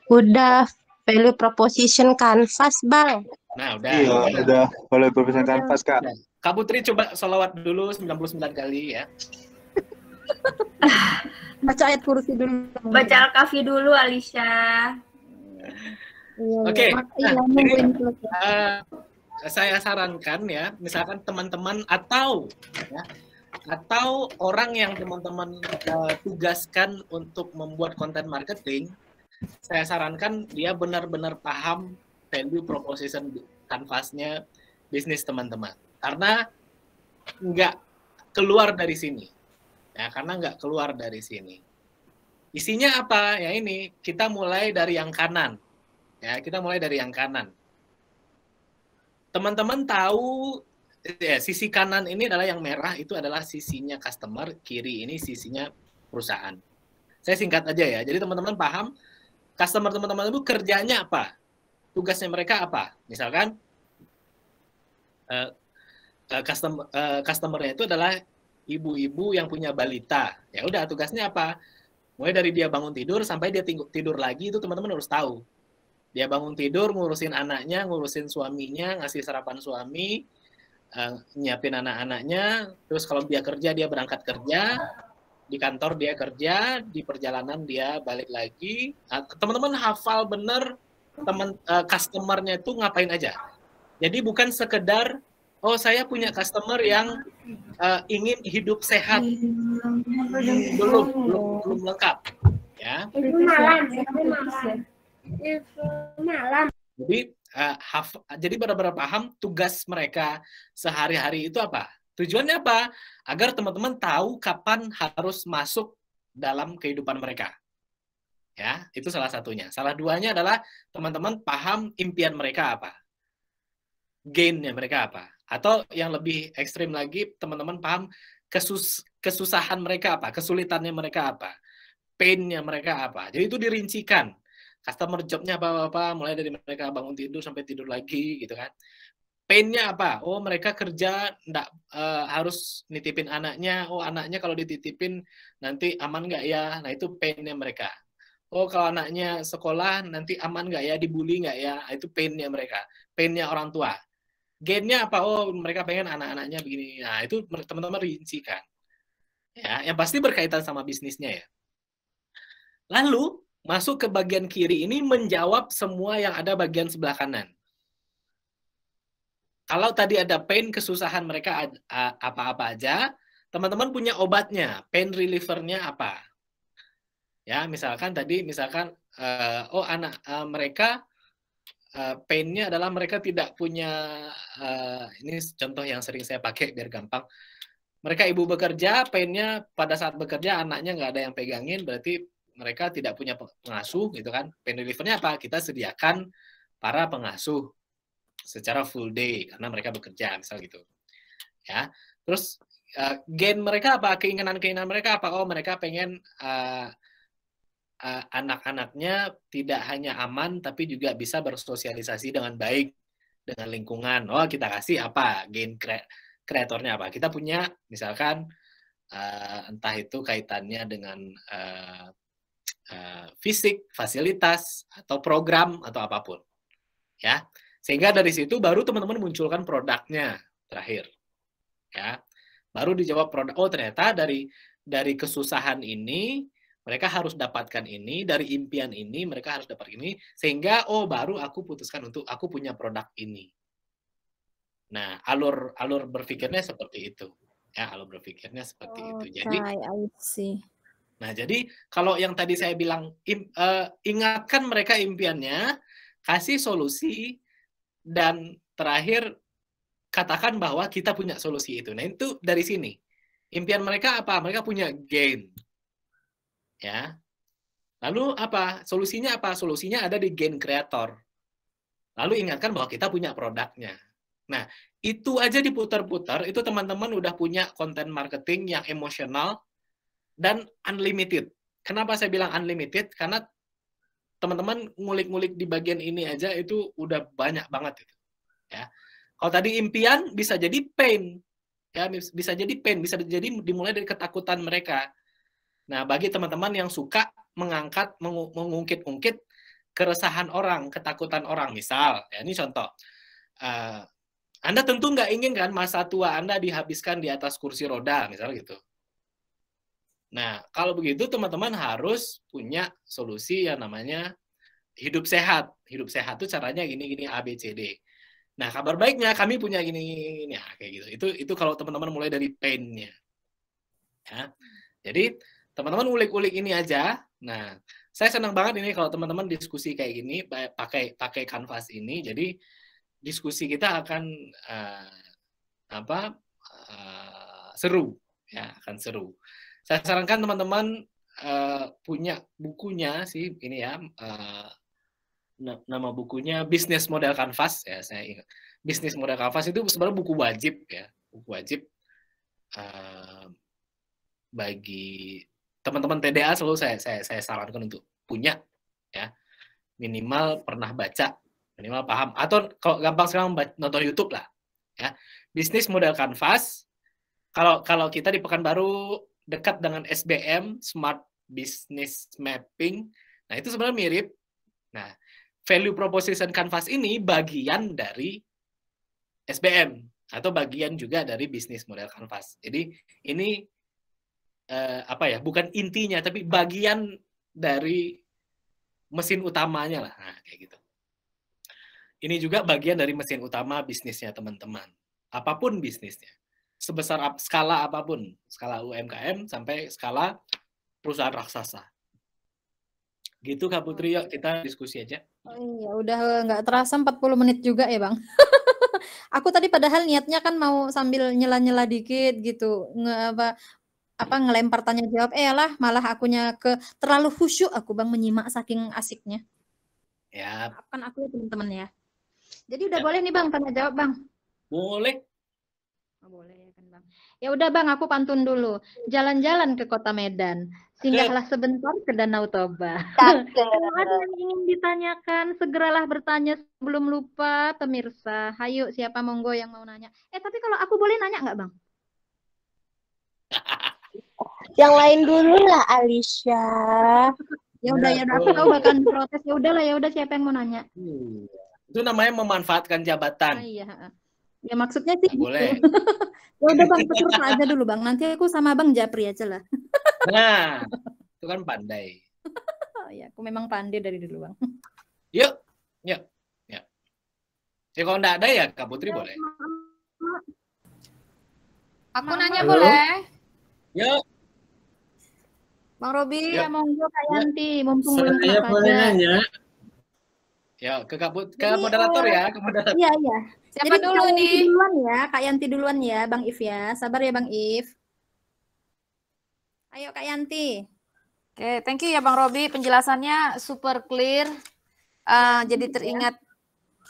Udah value proposition canvas, Bang. Nah, udah. Iya, udah value proposition canvas, Kak. Udah. Kak Putri coba sholawat dulu 99 kali ya. Baca ayat kursi dulu. Baca al kafi dulu, Alisha. Iya, Oke. Okay. Iya. Nah, uh, saya sarankan ya, misalkan teman-teman atau ya, atau orang yang teman-teman uh, tugaskan untuk membuat konten marketing, saya sarankan dia benar-benar paham value proposition kanvasnya bisnis teman-teman karena nggak keluar dari sini ya karena nggak keluar dari sini isinya apa ya ini kita mulai dari yang kanan ya kita mulai dari yang kanan teman-teman tahu ya, sisi kanan ini adalah yang merah itu adalah sisinya customer kiri ini sisinya perusahaan saya singkat aja ya jadi teman-teman paham customer teman-teman itu kerjanya apa tugasnya mereka apa misalkan eh, Eh, customer uh, customernya itu adalah ibu-ibu yang punya balita. Ya udah tugasnya apa? Mulai dari dia bangun tidur sampai dia tidur lagi itu teman-teman harus tahu. Dia bangun tidur ngurusin anaknya, ngurusin suaminya, ngasih sarapan suami, uh, nyiapin anak-anaknya, terus kalau dia kerja dia berangkat kerja, di kantor dia kerja, di perjalanan dia balik lagi. Eh, teman-teman nah, hafal bener teman uh, customernya itu ngapain aja. Jadi bukan sekedar oh saya punya customer yang uh, ingin hidup sehat belum belum belum lengkap ya itu malam itu malam itu malam jadi uh, haf, jadi benar-benar paham tugas mereka sehari-hari itu apa tujuannya apa agar teman-teman tahu kapan harus masuk dalam kehidupan mereka ya itu salah satunya salah duanya adalah teman-teman paham impian mereka apa gainnya mereka apa atau yang lebih ekstrim lagi, teman-teman paham kesus kesusahan mereka apa, kesulitannya mereka apa, painnya mereka apa. Jadi itu dirincikan. Customer jobnya apa-apa, mulai dari mereka bangun tidur sampai tidur lagi gitu kan. Painnya apa? Oh mereka kerja ndak e, harus nitipin anaknya. Oh anaknya kalau dititipin nanti aman nggak ya? Nah itu painnya mereka. Oh kalau anaknya sekolah nanti aman nggak ya? Dibully nggak ya? Nah, itu painnya mereka. Painnya orang tua. Game-nya apa? Oh, mereka pengen anak-anaknya begini. Nah, itu teman-teman rincikan Ya, yang pasti berkaitan sama bisnisnya ya. Lalu, masuk ke bagian kiri ini menjawab semua yang ada bagian sebelah kanan. Kalau tadi ada pain, kesusahan mereka apa-apa aja, teman-teman punya obatnya, pain relievernya apa? Ya, misalkan tadi, misalkan, eh, oh anak eh, mereka Eh, painnya adalah mereka tidak punya uh, ini contoh yang sering saya pakai biar gampang. Mereka ibu bekerja, painnya pada saat bekerja anaknya nggak ada yang pegangin, berarti mereka tidak punya pengasuh gitu kan. Pain relievernya apa? Kita sediakan para pengasuh secara full day karena mereka bekerja misal gitu. Ya, terus uh, eh, gen mereka apa? Keinginan-keinginan mereka apa? Oh mereka pengen uh, uh, anak-anaknya tidak hanya aman tapi juga bisa bersosialisasi dengan baik dengan lingkungan. Oh, kita kasih apa? Gain kreatornya apa? Kita punya misalkan uh, entah itu kaitannya dengan uh, uh, fisik, fasilitas atau program atau apapun. Ya. Sehingga dari situ baru teman-teman munculkan produknya terakhir. Ya. Baru dijawab produk. Oh, ternyata dari dari kesusahan ini mereka harus dapatkan ini dari impian ini mereka harus dapat ini sehingga oh baru aku putuskan untuk aku punya produk ini nah alur alur berpikirnya seperti itu ya alur berpikirnya seperti oh, itu jadi I nah jadi kalau yang tadi saya bilang im, uh, ingatkan mereka impiannya kasih solusi dan terakhir katakan bahwa kita punya solusi itu nah itu dari sini impian mereka apa mereka punya gain ya. Lalu apa? Solusinya apa? Solusinya ada di gain creator. Lalu ingatkan bahwa kita punya produknya. Nah, itu aja diputar-putar, itu teman-teman udah punya konten marketing yang emosional dan unlimited. Kenapa saya bilang unlimited? Karena teman-teman ngulik-ngulik di bagian ini aja itu udah banyak banget itu. Ya. Kalau tadi impian bisa jadi pain, ya bisa jadi pain, bisa jadi dimulai dari ketakutan mereka. Nah, bagi teman-teman yang suka mengangkat, mengungkit-ungkit keresahan orang, ketakutan orang, misal, ya ini contoh, uh, Anda tentu nggak ingin kan masa tua Anda dihabiskan di atas kursi roda, misal gitu. Nah, kalau begitu teman-teman harus punya solusi yang namanya hidup sehat. Hidup sehat itu caranya gini-gini A B C D. Nah, kabar baiknya kami punya gini gini nah, ya, kayak gitu. Itu itu kalau teman-teman mulai dari pain-nya. Ya. Jadi teman-teman ulik-ulik ini aja. Nah, saya senang banget ini kalau teman-teman diskusi kayak gini pakai pakai kanvas ini. Jadi diskusi kita akan uh, apa uh, seru ya, akan seru. Saya sarankan teman-teman uh, punya bukunya sih ini ya uh, nama bukunya bisnis model kanvas ya saya ingat bisnis model kanvas itu sebenarnya buku wajib ya buku wajib uh, bagi teman-teman TDA selalu saya, saya saya sarankan untuk punya ya minimal pernah baca minimal paham atau kalau gampang sekarang nonton YouTube lah ya bisnis model kanvas kalau kalau kita di Pekanbaru dekat dengan SBM Smart Business Mapping nah itu sebenarnya mirip nah value proposition kanvas ini bagian dari SBM atau bagian juga dari bisnis model kanvas jadi ini eh, apa ya bukan intinya tapi bagian dari mesin utamanya lah nah, kayak gitu ini juga bagian dari mesin utama bisnisnya teman-teman apapun bisnisnya sebesar ap skala apapun skala UMKM sampai skala perusahaan raksasa gitu Kak Putri yuk kita diskusi aja oh, iya udah nggak terasa 40 menit juga ya Bang aku tadi padahal niatnya kan mau sambil nyela-nyela dikit gitu nge apa apa ngelempar tanya jawab eh lah malah akunya ke terlalu khusyuk aku bang menyimak saking asiknya ya kan aku teman-teman ya jadi udah ya. boleh nih bang tanya jawab bang boleh oh, boleh ya kan bang ya udah bang aku pantun dulu jalan-jalan ke kota Medan singgahlah sebentar ke Danau Toba kalau ada yang ingin ditanyakan segeralah bertanya sebelum lupa pemirsa hayuk siapa monggo yang mau nanya eh tapi kalau aku boleh nanya nggak bang Yang lain dulu lah Alicia Ya udah ya aku tahu bahkan protes ya udahlah ya udah siapa yang mau nanya. Hmm. Itu namanya memanfaatkan jabatan. Ah, iya. Ya maksudnya sih. Nah, boleh. ya udah Bang Petrus aja dulu Bang. Nanti aku sama Bang Japri aja lah. nah, itu kan pandai. ya, aku memang pandai dari dulu Bang. Yuk, yuk. yuk ya kalau nggak ada ya Kak Putri ya, boleh. Aku nanya Halo? boleh? Yuk. Bang Robi, ya, monggo Kak ya. Yanti, mumpung belum Saya boleh nanya. Ya, ke, Bu, ke Jadi, iya. moderator ya, ke moderator. Iya, iya. Siapa Jadi, dulu Kak nih? Duluan ya, Kak Yanti duluan ya, Bang If ya. Sabar ya Bang If. Ayo Kak Yanti. Oke, okay, thank you ya Bang Robi, penjelasannya super clear. Uh, jadi iya. teringat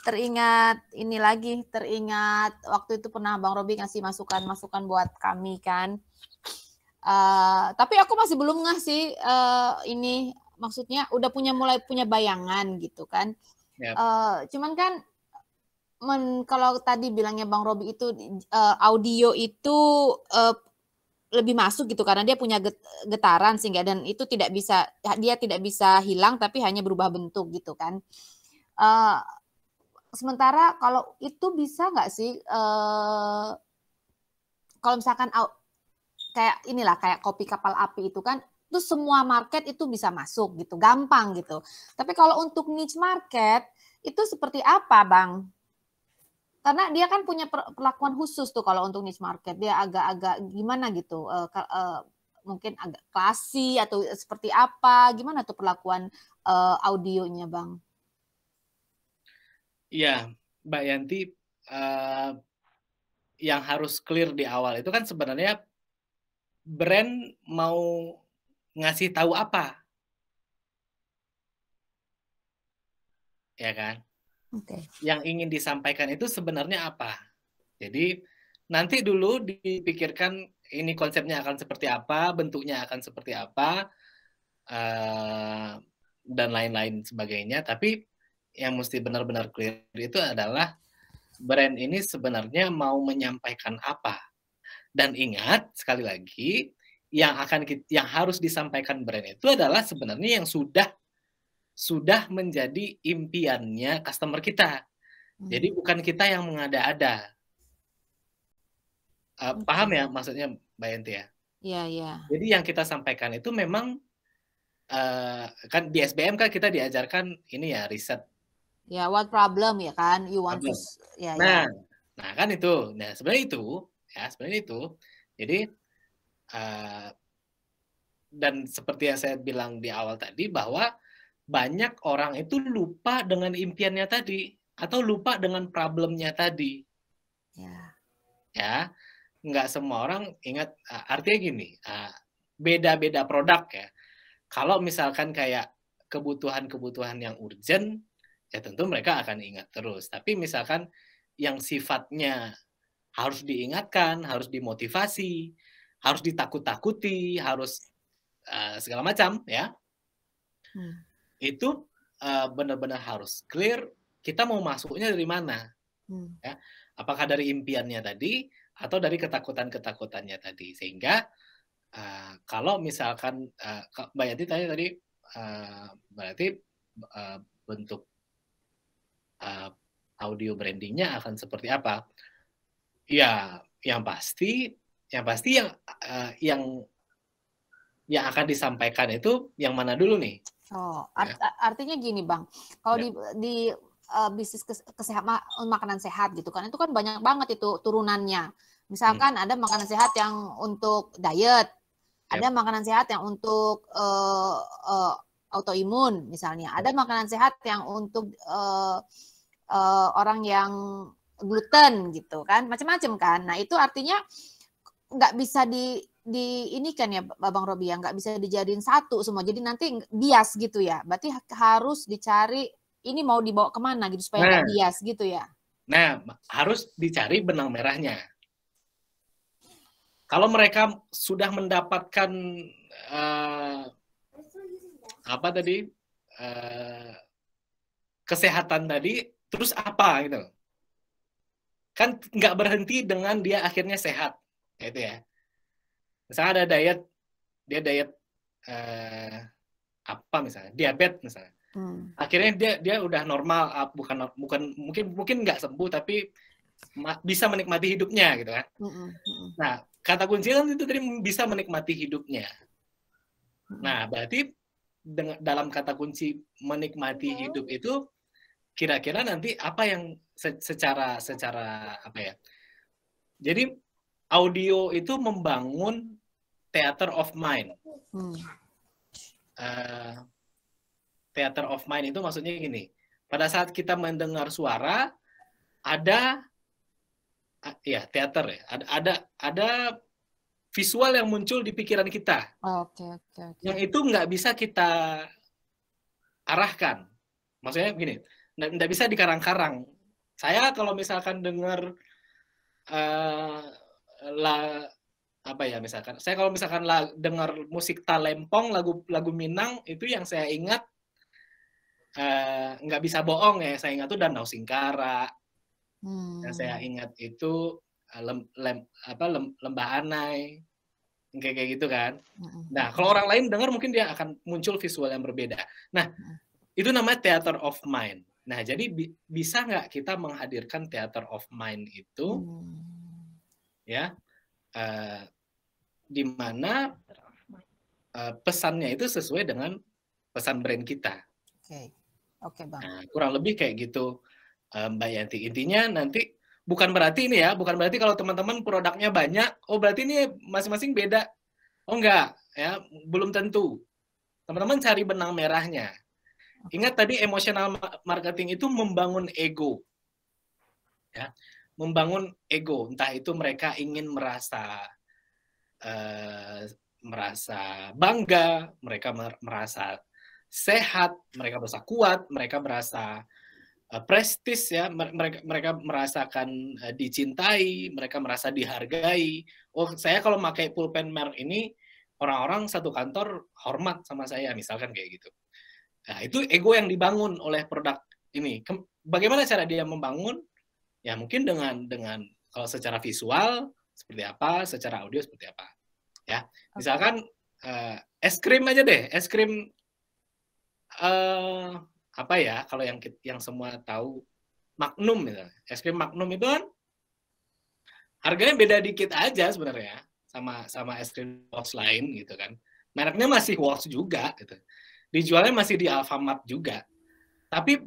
teringat ini lagi, teringat waktu itu pernah Bang Robi ngasih masukan-masukan buat kami kan. Uh, tapi aku masih belum ngasih uh, ini maksudnya udah punya mulai punya bayangan gitu kan. Yep. Uh, eh, cuman kan men, kalau tadi bilangnya Bang Robi itu uh, audio itu uh, lebih masuk gitu karena dia punya get, getaran sehingga dan itu tidak bisa ya, dia tidak bisa hilang tapi hanya berubah bentuk gitu kan. Uh, sementara kalau itu bisa nggak sih uh, kalau misalkan kayak inilah kayak kopi kapal api itu kan itu semua market itu bisa masuk gitu, gampang gitu. Tapi kalau untuk niche market itu seperti apa, Bang? Karena dia kan punya perlakuan khusus tuh kalau untuk niche market, dia agak-agak gimana gitu, uh, uh, mungkin agak klasi atau seperti apa, gimana tuh perlakuan uh, audionya, Bang? Iya, Mbak Yanti, uh, yang harus clear di awal itu kan sebenarnya brand mau ngasih tahu apa? Ya kan? Okay. Yang ingin disampaikan itu sebenarnya apa? Jadi nanti dulu dipikirkan ini konsepnya akan seperti apa, bentuknya akan seperti apa, uh, dan lain-lain sebagainya. Tapi yang mesti benar-benar clear itu adalah brand ini sebenarnya mau menyampaikan apa dan ingat sekali lagi yang akan yang harus disampaikan brand itu adalah sebenarnya yang sudah sudah menjadi impiannya customer kita. Hmm. Jadi bukan kita yang mengada-ada. Uh, eh, okay. Paham ya maksudnya Mbak Yanti ya? Iya, yeah, iya. Yeah. Jadi yang kita sampaikan itu memang uh, kan di SBM kan kita diajarkan ini ya riset. Ya, yeah, what problem ya kan? You want problem. to Yeah, ya. Nah, yeah. nah kan itu. Nah, sebenarnya itu ya sebenarnya itu jadi uh, dan seperti yang saya bilang di awal tadi bahwa banyak orang itu lupa dengan impiannya tadi atau lupa dengan problemnya tadi ya ya nggak semua orang ingat eh, artinya gini eh, beda-beda produk ya kalau misalkan kayak kebutuhan-kebutuhan yang urgent ya tentu mereka akan ingat terus tapi misalkan yang sifatnya harus diingatkan, harus dimotivasi, harus ditakut-takuti, harus uh, segala macam ya. Hmm. Itu uh, benar-benar harus clear kita mau masuknya dari mana. Hmm. Ya. Apakah dari impiannya tadi atau dari ketakutan-ketakutannya tadi sehingga uh, kalau misalkan uh, Mbak Yati tanya tadi uh, berarti uh, bentuk uh, audio brandingnya akan seperti apa? ya yang pasti yang pasti yang uh, yang yang akan disampaikan itu yang mana dulu nih? Oh, ya. art artinya gini bang, kalau ya. di, di uh, bisnis kesehatan makanan sehat gitu kan itu kan banyak banget itu turunannya. Misalkan hmm. ada makanan sehat yang untuk diet, ya. ada makanan sehat yang untuk uh, uh, autoimun misalnya, ada ya. makanan sehat yang untuk uh, uh, orang yang gluten gitu kan macam-macam kan nah itu artinya nggak bisa di di ini kan ya Babang Robi ya nggak bisa dijadiin satu semua jadi nanti bias gitu ya berarti harus dicari ini mau dibawa kemana gitu supaya nggak nah, bias gitu ya nah harus dicari benang merahnya kalau mereka sudah mendapatkan uh, apa tadi uh, kesehatan tadi terus apa gitu kan nggak berhenti dengan dia akhirnya sehat gitu ya misalnya ada diet dia diet eh, apa misalnya diabetes misalnya hmm. akhirnya dia dia udah normal ah, bukan bukan mungkin mungkin nggak sembuh tapi bisa menikmati hidupnya gitu kan hmm, hmm, hmm. nah kata kunci kan itu tadi bisa menikmati hidupnya hmm. nah berarti dalam kata kunci menikmati hidup itu kira-kira nanti apa yang secara secara apa ya? Jadi audio itu membangun theater of mind. Hmm. Uh, theater of mind itu maksudnya gini. Pada saat kita mendengar suara ada uh, ya teater ya. Ada ada ada visual yang muncul di pikiran kita. oh, okay, okay, Yang itu nggak bisa kita arahkan. Maksudnya begini, nggak bisa dikarang-karang saya kalau misalkan dengar uh, eh, la apa ya misalkan saya kalau misalkan la, dengar musik talempong lagu lagu Minang itu yang saya ingat eh, nggak bisa bohong ya saya ingat itu Danau Singkara hmm. yang saya ingat itu eh, lem, lem, apa lem, lembah Anai kayak kayak gitu kan hmm. nah kalau orang lain dengar mungkin dia akan muncul visual yang berbeda nah hmm. itu namanya theater of mind Nah, jadi bi bisa nggak kita menghadirkan theater of mind itu, hmm. ya, uh, di mana uh, pesannya itu sesuai dengan pesan brand kita. Oke, okay. oke okay, bang. Nah, kurang lebih kayak gitu, uh, Mbak Yanti. Intinya nanti bukan berarti ini ya, bukan berarti kalau teman-teman produknya banyak, oh berarti ini masing-masing beda. Oh enggak, ya belum tentu. Teman-teman cari benang merahnya Ingat tadi emosional marketing itu membangun ego. Ya, membangun ego, entah itu mereka ingin merasa uh, merasa bangga, mereka merasa sehat, mereka merasa kuat, mereka merasa uh, prestis ya, mereka mereka merasakan uh, dicintai, mereka merasa dihargai. Oh, saya kalau pakai pulpen merk ini orang-orang satu kantor hormat sama saya misalkan kayak gitu. Nah, itu ego yang dibangun oleh produk ini. Bagaimana cara dia membangun? Ya mungkin dengan dengan kalau secara visual seperti apa, secara audio seperti apa. Ya, misalkan uh, es krim aja deh, es krim uh, apa ya? Kalau yang yang semua tahu Magnum ya es krim Magnum itu kan harganya beda dikit aja sebenarnya sama sama es krim box lain gitu kan. Mereknya masih Walsh juga gitu dijualnya masih di Alfamart juga tapi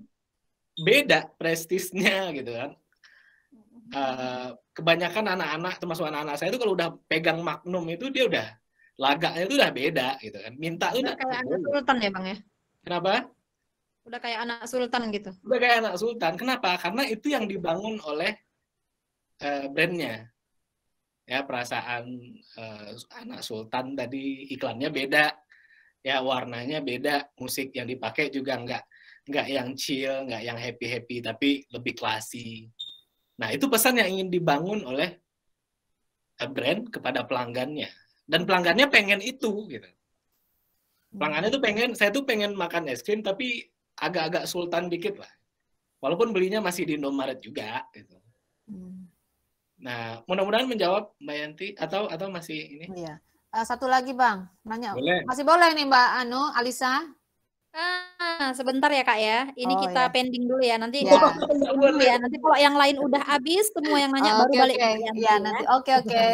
beda prestisnya gitu kan uh, kebanyakan anak-anak termasuk anak-anak saya itu kalau udah pegang Magnum itu dia udah lagaknya itu udah beda gitu kan minta udah, udah kayak anak sultan ya bang ya kenapa udah kayak anak sultan gitu udah kayak anak sultan kenapa karena itu yang dibangun oleh uh, brandnya ya perasaan uh, anak sultan tadi iklannya beda ya warnanya beda musik yang dipakai juga nggak nggak yang chill nggak yang happy happy tapi lebih classy nah itu pesan yang ingin dibangun oleh eh, brand kepada pelanggannya dan pelanggannya pengen itu gitu pelanggannya tuh pengen saya tuh pengen makan es krim tapi agak-agak sultan dikit lah walaupun belinya masih di Indomaret juga gitu hmm. nah mudah-mudahan menjawab Mbak Yanti atau atau masih ini iya. Eh, satu lagi Bang, nanya. Boleh. Masih boleh nih Mbak Anu, Alisa? Ah, sebentar ya Kak ya. Ini oh, kita ya. pending dulu ya. Nanti ya. dulu ya. Nanti kalau yang lain udah habis, semua yang nanya oh, baru okay, balik okay. Ya, iya, ya, nanti. Oke, okay, oke. Okay.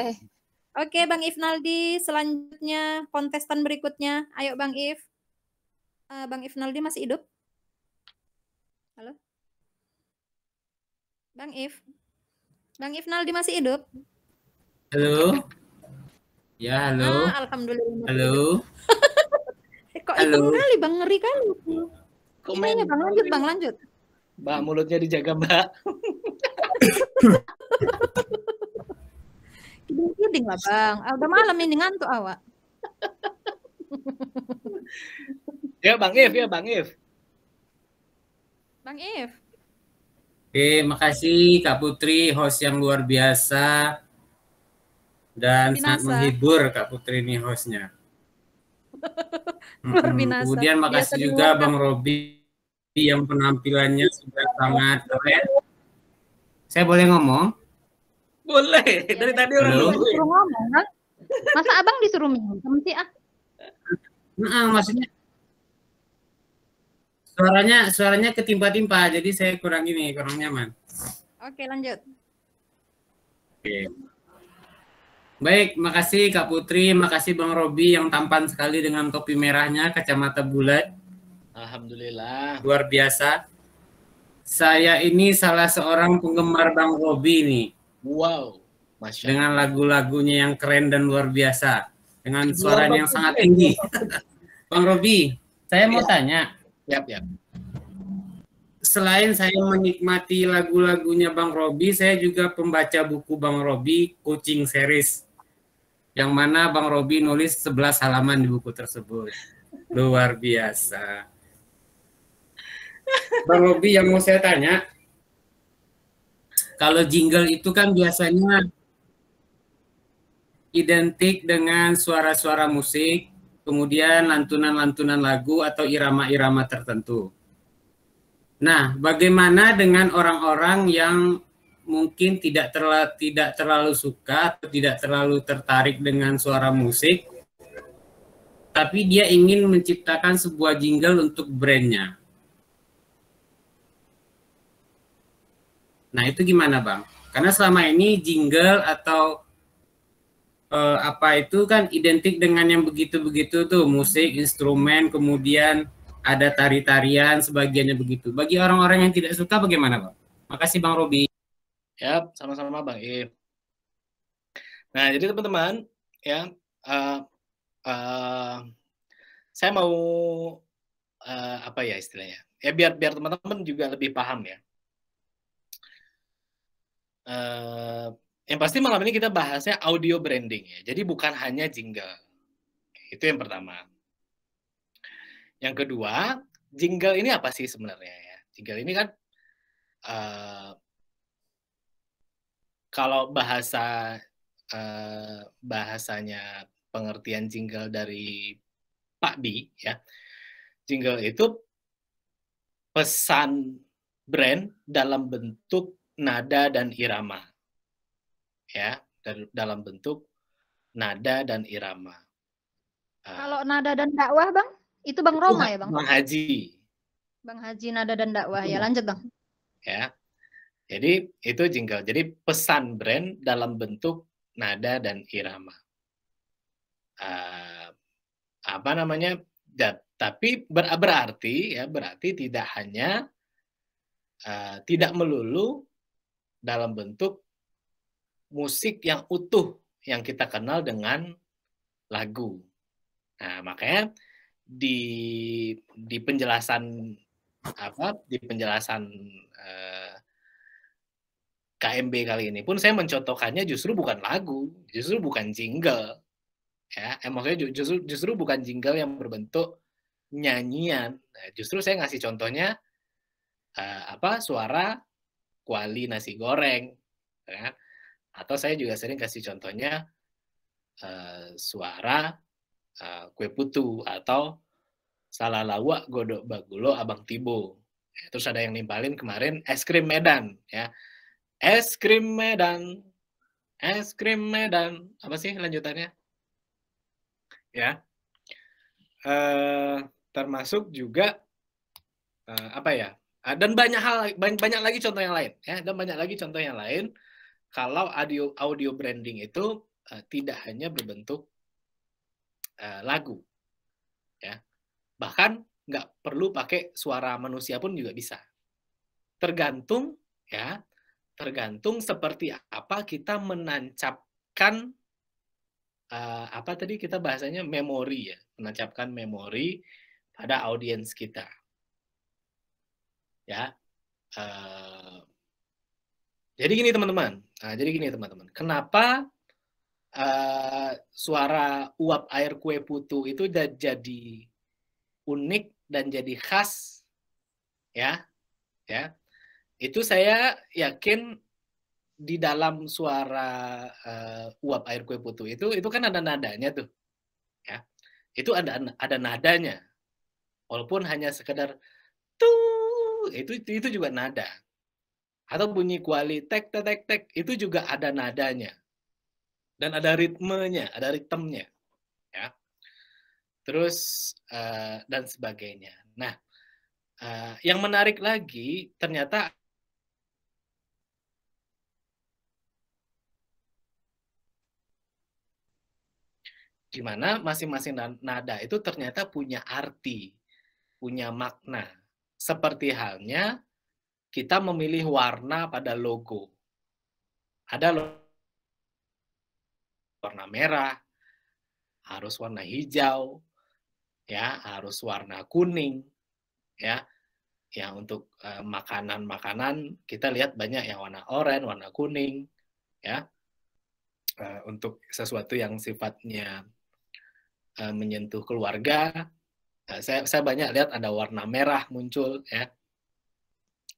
Oke, Bang Ifnaldi, selanjutnya kontestan berikutnya. Ayo Bang If. Uh, Bang Ifnaldi masih hidup? Halo? Bang If. Bang Ifnaldi masih hidup? Halo. Ya, halo. Ah, alhamdulillah. Halo. Eh, kok halo. kali Bang ngeri kali. Komen. Ya, bang lanjut, Bang lanjut. Mbak, mulutnya dijaga, Mbak. Kidding lah, Bang. Ah, udah malam ini ngantuk awak. ya, Bang If, ya, Bang If. Bang If. Oke, makasih Kak Putri, host yang luar biasa dan binasa. sangat menghibur Kak Putri ini hostnya. Luar kemudian iya, makasih Biasa juga diwakan. Bang Robi yang penampilannya sudah sangat keren. Saya boleh ngomong? Boleh. Iya. Dari tadi orang disuruh ngomong Masa abang disuruh minum? sih ah? Nah, maksudnya suaranya suaranya ketimpa-timpa jadi saya kurang ini kurang nyaman. Oke lanjut. Oke. Baik, makasih Kak Putri, makasih Bang Robi yang tampan sekali dengan topi merahnya, kacamata bulat. Alhamdulillah. Luar biasa. Saya ini salah seorang penggemar Bang Robi nih. Wow. Masya dengan lagu-lagunya yang keren dan luar biasa. Dengan suaranya yang sangat tinggi. Bang Robi, saya mau ya. tanya. Ya, ya. Selain saya menikmati lagu-lagunya Bang Robi, saya juga pembaca buku Bang Robi, Coaching Series yang mana Bang Robi nulis 11 halaman di buku tersebut. Luar biasa. Bang Robi yang mau saya tanya, kalau jingle itu kan biasanya identik dengan suara-suara musik, kemudian lantunan-lantunan lagu atau irama-irama tertentu. Nah, bagaimana dengan orang-orang yang mungkin tidak terlalu tidak terlalu suka atau tidak terlalu tertarik dengan suara musik tapi dia ingin menciptakan sebuah jingle untuk brandnya nah itu gimana bang karena selama ini jingle atau eh, apa itu kan identik dengan yang begitu-begitu tuh musik instrumen kemudian ada tari-tarian sebagiannya begitu bagi orang-orang yang tidak suka bagaimana bang makasih bang Robi Ya, sama-sama Bang If. Nah, jadi teman-teman, ya, uh, uh, saya mau uh, apa ya istilahnya? Ya biar biar teman-teman juga lebih paham ya. Uh, yang pasti malam ini kita bahasnya audio branding ya. Jadi bukan hanya jingle. Itu yang pertama. Yang kedua, jingle ini apa sih sebenarnya ya? Jingle ini kan uh, kalau bahasa uh, bahasanya pengertian jingle dari Pak Bi ya. Jingle itu pesan brand dalam bentuk nada dan irama. Ya, dalam bentuk nada dan irama. Ah. Kalau nada dan dakwah, Bang? Itu Bang Roma itu ya, Bang? Bang Haji. Bang Haji nada dan dakwah. Ya, iya. lanjut, Bang. Ya. Jadi itu jingle. Jadi pesan brand dalam bentuk nada dan irama. Uh, apa namanya? Ya, tapi ber berarti ya berarti tidak hanya uh, tidak melulu dalam bentuk musik yang utuh yang kita kenal dengan lagu. Nah, makanya di di penjelasan apa di penjelasan uh, KMB kali ini pun saya mencontohkannya justru bukan lagu, justru bukan jingle. Ya, eh, maksudnya justru justru bukan jingle yang berbentuk nyanyian. Nah, justru saya ngasih contohnya uh, apa suara kuali nasi goreng, Ya. Atau saya juga sering kasih contohnya uh, suara uh, kue putu atau salah lawak godok bagulo abang tibo. Ya, terus ada yang nimpalin kemarin es krim Medan, ya Es krim Medan. Es krim Medan. Apa sih lanjutannya? Ya. Uh, termasuk juga uh, apa ya? Uh, dan banyak hal banyak, banyak lagi contoh yang lain ya dan banyak lagi contoh yang lain kalau audio audio branding itu uh, tidak hanya berbentuk uh, lagu ya bahkan nggak perlu pakai suara manusia pun juga bisa tergantung ya tergantung seperti apa kita menancapkan uh, apa tadi kita bahasanya memori ya, menancapkan memori pada audiens kita. Ya. Uh, jadi gini teman-teman. Nah, jadi gini teman-teman. Kenapa uh, suara uap air kue putu itu jadi unik dan jadi khas ya? Ya itu saya yakin di dalam suara uh, uap air kue putu itu itu kan ada nadanya tuh ya itu ada ada nadanya walaupun hanya sekedar tuh itu itu juga nada atau bunyi kuali tek tek tek tek itu juga ada nadanya dan ada ritmenya ada ritmenya ya terus uh, dan sebagainya nah uh, yang menarik lagi ternyata di mana masing-masing nada itu ternyata punya arti, punya makna. Seperti halnya kita memilih warna pada logo. Ada logo warna merah, harus warna hijau, ya, harus warna kuning, ya. Ya untuk eh, makanan-makanan kita lihat banyak yang warna oranye, warna kuning, ya. Eh, untuk sesuatu yang sifatnya Eh, menyentuh keluarga. Eh, saya saya banyak lihat ada warna merah muncul ya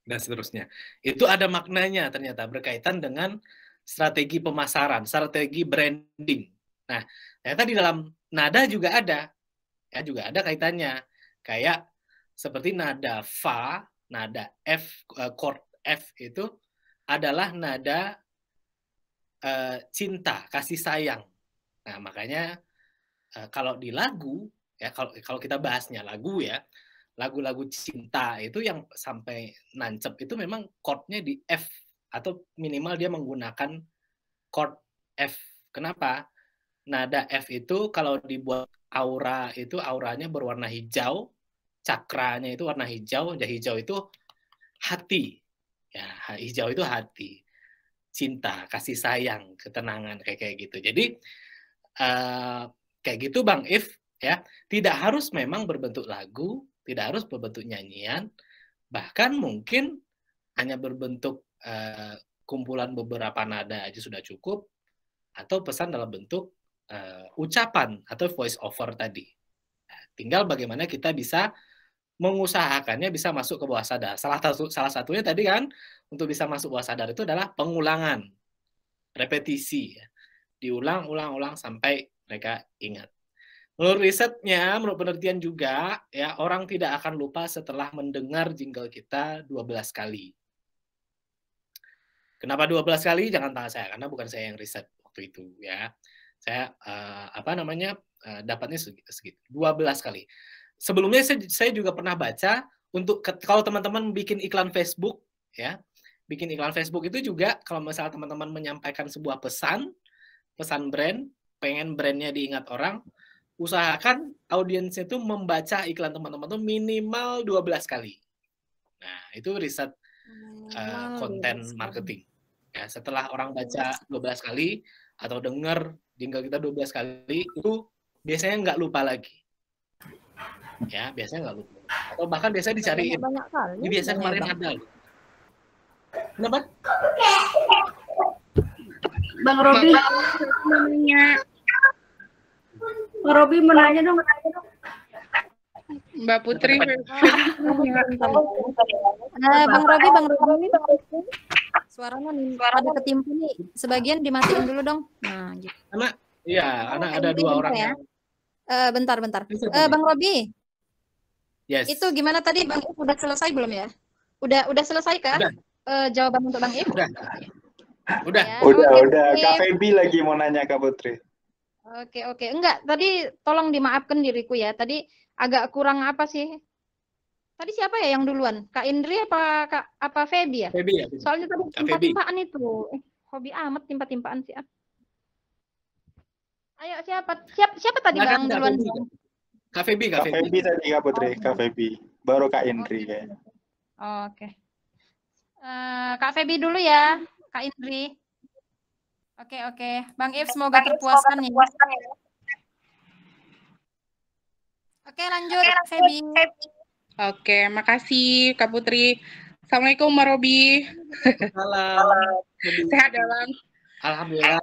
dan seterusnya. Itu ada maknanya ternyata berkaitan dengan strategi pemasaran, strategi branding. Nah, ternyata di dalam nada juga ada, ya juga ada kaitannya. Kayak seperti nada fa, nada f, eh, chord f itu adalah nada cinta, kasih sayang. Nah, makanya Eh, kalau di lagu ya kalau kalau kita bahasnya lagu ya lagu-lagu cinta itu yang sampai nancep itu memang chordnya di F atau minimal dia menggunakan chord F kenapa nada nah, F itu kalau dibuat aura itu auranya berwarna hijau cakranya itu warna hijau jadi hijau itu hati ya hijau itu hati cinta kasih sayang ketenangan kayak kayak gitu jadi uh, Kayak gitu Bang If ya. Tidak harus memang berbentuk lagu, tidak harus berbentuk nyanyian, bahkan mungkin hanya berbentuk uh, kumpulan beberapa nada aja sudah cukup atau pesan dalam bentuk uh, ucapan atau voice over tadi. Nah, tinggal bagaimana kita bisa mengusahakannya bisa masuk ke bawah sadar. Salah satu salah satunya tadi kan untuk bisa masuk bawah sadar itu adalah pengulangan, repetisi, ya. diulang-ulang-ulang sampai mereka ingat. Menurut risetnya, menurut penelitian juga, ya orang tidak akan lupa setelah mendengar jingle kita 12 kali. Kenapa 12 kali? Jangan tanya saya, karena bukan saya yang riset waktu itu ya. Saya uh, apa namanya uh, dapatnya segitu, 12 kali. Sebelumnya saya, saya juga pernah baca untuk kalau teman-teman bikin iklan Facebook ya, bikin iklan Facebook itu juga kalau misalnya teman-teman menyampaikan sebuah pesan, pesan brand pengen brandnya diingat orang, usahakan audiensnya itu membaca iklan teman-teman tuh minimal 12 kali. Nah, itu riset eh, konten uh, konten marketing. Ya, setelah orang baca 12 kali atau dengar jingle kita 12 kali, itu biasanya nggak lupa lagi. Ya, biasanya nggak lupa. Atau bahkan biasanya dicariin. Ini biasanya kemarin ada. Kenapa? Bang Robi, namanya Mbak Robi mau nanya dong. Mbak Putri. nah, Bang Robi, Bang Robi, Bang Suaranya nih, Suara ada ketimpun nih. Sebagian dimatiin dulu dong. Nah, gitu. Anak, iya, anak ada dua orang. Ya. Eh bentar, bentar. Uh, Bang Robi. Yes. Itu gimana tadi Bang If udah selesai belum ya? Udah udah selesai kah? Udah. Uh, jawaban untuk Bang If? Udah. Udah. Ya, udah, udah. Kak Febi lagi mau nanya Kak Putri. Oke, oke. Enggak, tadi tolong dimaafkan diriku ya. Tadi agak kurang apa sih? Tadi siapa ya yang duluan? Kak Indri apa Kak apa Febi ya? Febi ya. Soalnya tadi timpa-timpaan itu. Eh, hobi amat timpa-timpaan sih. Ah. Ayo siapa? Siapa siapa tadi nah, Bang duluan? Kak Febi, Kak Febi. tadi Kak Putri, oh. Kak Febi. Baru Kak Indri kayaknya. Oke. Uh, Kak Febi dulu ya, Kak Indri. Oke, oke. Bang If semoga Bang terpuaskan, ya. ya. Oke, lanjut Oke, Febi. Oke, makasih Kak Putri. Assalamualaikum Mbak Robi. Sehat ya Alhamdulillah.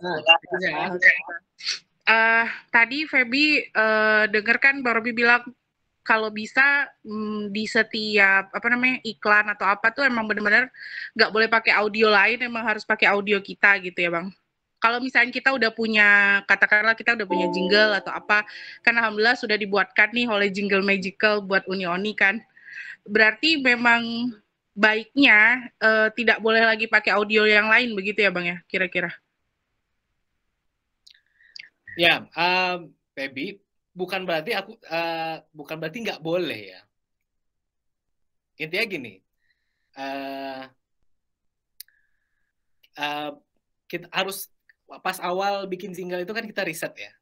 Uh, tadi Febi uh, dengarkan Mbak Robi bilang kalau bisa mm, di setiap apa namanya iklan atau apa tuh emang benar-benar nggak boleh pakai audio lain, emang harus pakai audio kita gitu ya Bang? kalau misalnya kita udah punya katakanlah kita udah punya jingle atau apa kan alhamdulillah sudah dibuatkan nih oleh jingle magical buat Uni Oni kan berarti memang baiknya uh, tidak boleh lagi pakai audio yang lain begitu ya bang ya kira-kira ya um, Baby bukan berarti aku uh, bukan berarti nggak boleh ya intinya gini uh, uh, kita harus pas awal bikin single itu kan kita riset ya.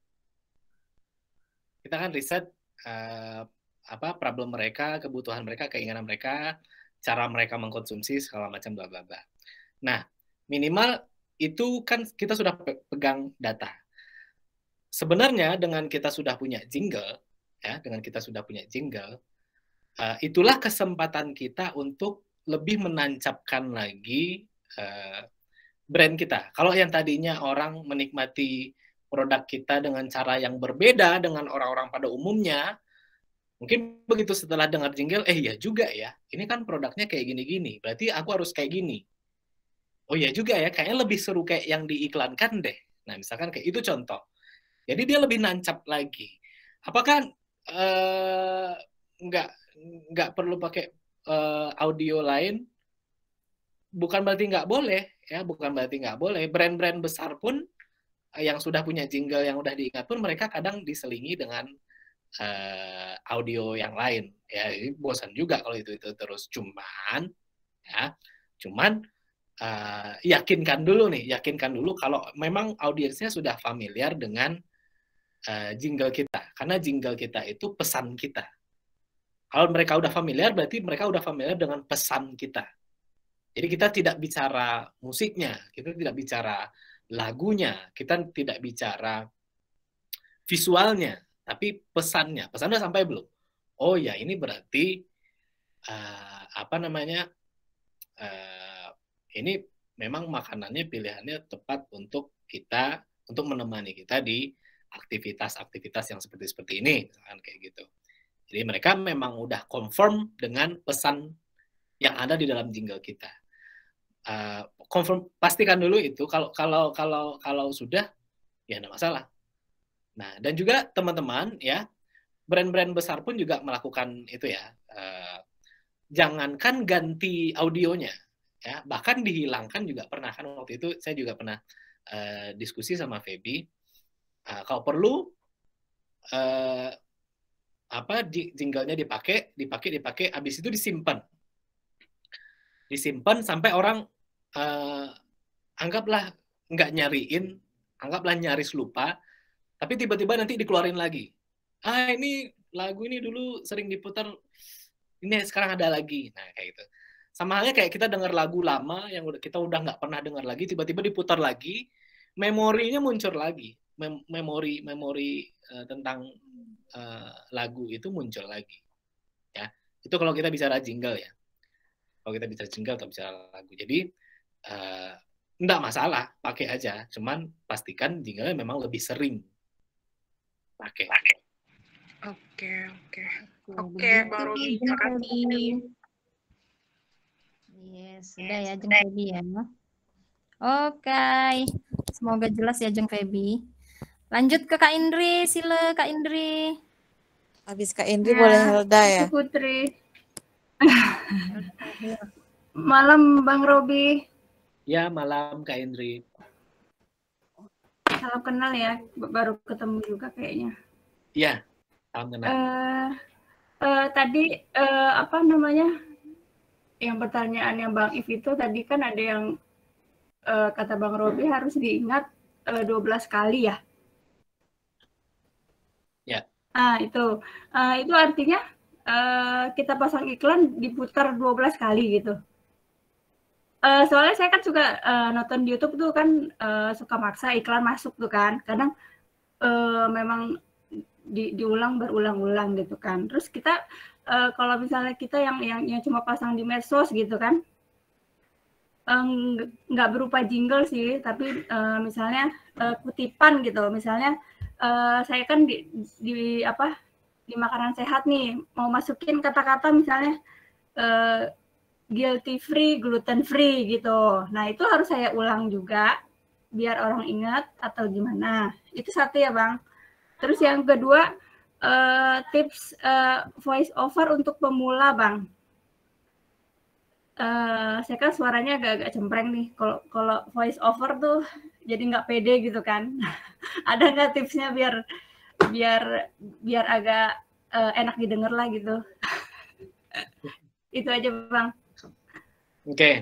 Kita kan riset uh, apa problem mereka, kebutuhan mereka, keinginan mereka, cara mereka mengkonsumsi segala macam bla bla bla. Nah, minimal itu kan kita sudah pegang data. Sebenarnya dengan kita sudah punya jingle ya, dengan kita sudah punya jingle, uh, itulah kesempatan kita untuk lebih menancapkan lagi uh, brand kita. Kalau yang tadinya orang menikmati produk kita dengan cara yang berbeda dengan orang-orang pada umumnya, mungkin begitu setelah dengar jingle, eh ya juga ya, ini kan produknya kayak gini-gini, berarti aku harus kayak gini. Oh ya juga ya, kayaknya lebih seru kayak yang diiklankan deh. Nah misalkan kayak itu contoh. Jadi dia lebih nancap lagi. Apakah eh, nggak nggak perlu pakai uh, audio lain? Bukan berarti nggak boleh, ya bukan berarti nggak boleh brand-brand besar pun eh, yang sudah punya jingle yang udah diingat pun mereka kadang diselingi dengan uh, audio yang lain ya bosan juga kalau itu itu terus cuman ya cuman uh, yakinkan dulu nih yakinkan dulu kalau memang audiensnya sudah familiar dengan uh, jingle kita karena jingle kita itu pesan kita kalau mereka udah familiar berarti mereka udah familiar dengan pesan kita jadi kita tidak bicara musiknya, kita tidak bicara lagunya, kita tidak bicara visualnya, tapi pesannya. Pesannya sampai belum? Oh ya, ini berarti uh, apa namanya? Uh, ini memang makanannya pilihannya tepat untuk kita untuk menemani kita di aktivitas-aktivitas yang seperti seperti ini, kan kayak gitu. Jadi mereka memang udah confirm dengan pesan yang ada di dalam jingle kita uh, eh, confirm pastikan dulu itu kalau kalau kalau kalau sudah ya tidak masalah. Nah dan juga teman-teman ya brand-brand besar pun juga melakukan itu ya. Uh, jangankan ganti audionya ya bahkan dihilangkan juga pernah kan waktu itu saya juga pernah uh, diskusi sama Feby uh, kalau perlu uh, apa jinglenya dipakai dipakai dipakai habis itu disimpan disimpan sampai orang uh, anggaplah nggak nyariin, anggaplah nyaris lupa, tapi tiba-tiba nanti dikeluarin lagi. Ah ini lagu ini dulu sering diputar, ini sekarang ada lagi. Nah kayak gitu. Sama halnya kayak kita dengar lagu lama yang kita udah nggak pernah dengar lagi, tiba-tiba diputar lagi, memorinya muncul lagi. memori memori uh, tentang uh, lagu itu muncul lagi. Ya, itu kalau kita bicara jingle ya. Kalau kita bicara jingle atau bicara lagu. Jadi enggak eh, masalah, pakai aja. Cuman pastikan jinglenya memang lebih sering pakai. Oke, oke. Oke, baru ini Yes, sudah ya Jeng Febi ya. Oke, okay. semoga jelas ya Jeng Febi. Lanjut ke Kak Indri, sila Kak Indri. Habis Kak Indri ya, boleh Helda ya. Putri. Malam Bang Robi. Ya, malam Kak Indri. Salam kenal ya, baru ketemu juga kayaknya. Ya, salam kenal. Uh, uh, tadi uh, apa namanya? Yang pertanyaan yang Bang If itu tadi kan ada yang uh, kata Bang Robi harus diingat uh, 12 kali ya. Ya. Ah, itu. Uh, itu artinya uh, kita pasang iklan diputar 12 kali gitu uh, soalnya saya kan suka uh, nonton di YouTube tuh kan uh, suka maksa iklan masuk tuh kan kadang uh, memang di, diulang berulang-ulang gitu kan terus kita uh, kalau misalnya kita yang, yang yang cuma pasang di medsos gitu kan nggak um, berupa jingle sih tapi uh, misalnya uh, kutipan gitu misalnya uh, saya kan di, di apa di makanan sehat nih mau masukin kata-kata misalnya uh, guilty free, gluten free gitu. Nah, itu harus saya ulang juga biar orang ingat atau gimana. Itu satu ya, Bang. Terus yang kedua, uh, tips uh, voice over untuk pemula, Bang. Uh, saya kan suaranya agak-agak cempreng nih. Kalau kalau voice over tuh jadi nggak pede gitu kan. Ada nggak tipsnya biar biar biar agak uh, enak didengar lah gitu. Itu aja, Bang. Oke. Okay.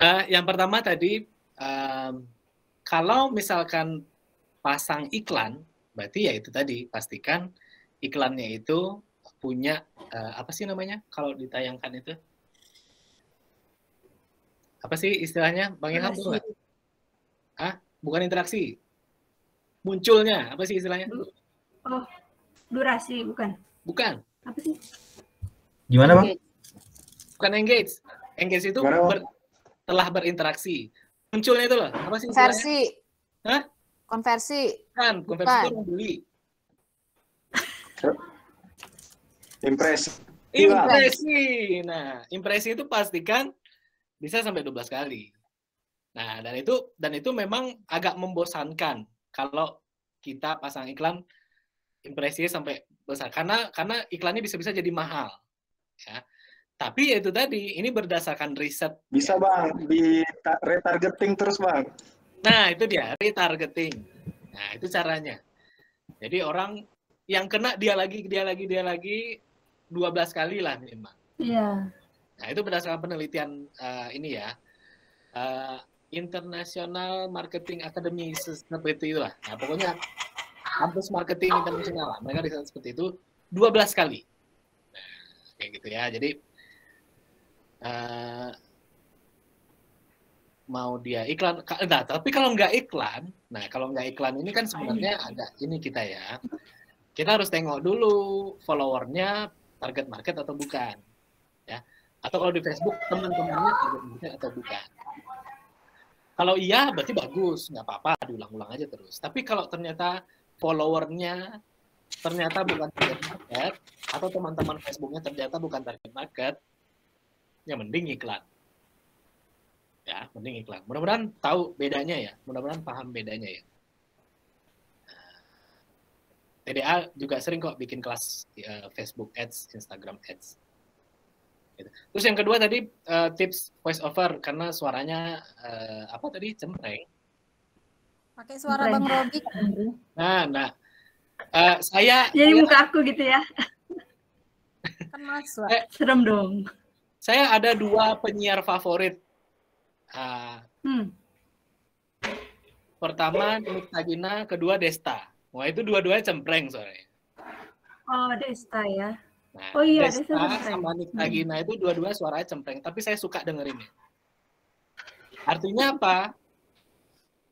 Uh, eh, yang pertama tadi, uh, kalau misalkan pasang iklan, berarti ya itu tadi pastikan iklannya itu punya uh, apa sih namanya kalau ditayangkan itu? Apa sih istilahnya, Bang Ilham? Ah, bukan interaksi. Munculnya apa sih istilahnya? Oh, durasi bukan? Bukan. Apa sih? Gimana, Bang? Okay bukan engage. Engage itu ber, telah berinteraksi. Munculnya itu loh, apa sih? Konversi. Konversi. Kan, konversi itu yang beli. impresi. Impresi. Nah, impresi itu pastikan bisa sampai 12 kali. Nah, dan itu dan itu memang agak membosankan kalau kita pasang iklan impresinya sampai besar karena karena iklannya bisa-bisa jadi mahal. Ya. Tapi ya itu tadi, ini berdasarkan riset. Bisa ya. bang, di retargeting terus bang. Nah itu dia, retargeting. Nah itu caranya. Jadi orang yang kena dia lagi, dia lagi, dia lagi 12 kali lah memang. Iya. Nah itu berdasarkan penelitian uh, ini ya. Uh, International Marketing Academy seperti itulah. Nah, pokoknya kampus marketing internasional lah. Mereka riset seperti itu 12 kali. Nah, kayak gitu ya. Jadi Eh, mau dia iklan nah tapi kalau nggak iklan nah kalau nggak iklan ini kan sebenarnya ada ini kita ya kita harus tengok dulu followernya target market atau bukan ya atau kalau di Facebook teman-temannya target market atau bukan kalau iya berarti bagus nggak apa-apa diulang-ulang aja terus tapi kalau ternyata followernya ternyata bukan target market atau teman-teman Facebooknya ternyata bukan target market ya mending iklan. Ya, mending iklan. Mudah-mudahan tahu bedanya ya, mudah-mudahan paham bedanya ya. Nah, TDA juga sering kok bikin kelas uh, Facebook Ads, Instagram Ads. Gitu. Terus yang kedua tadi uh, tips voice over karena suaranya uh, apa tadi cempreng. Pakai suara Bang Robi. Nah, nah. Uh, saya Jadi ya, muka aku gitu ya. kan masuk. Eh, Serem dong. Saya ada dua penyiar favorit. Uh, hmm. Pertama Nik kedua Desta. Wah itu dua-duanya cempreng soalnya. Oh Desta ya. Nah, oh iya Desta, Desta sama Nik hmm. itu dua duanya suaranya cempreng. Tapi saya suka dengerinnya. Artinya apa?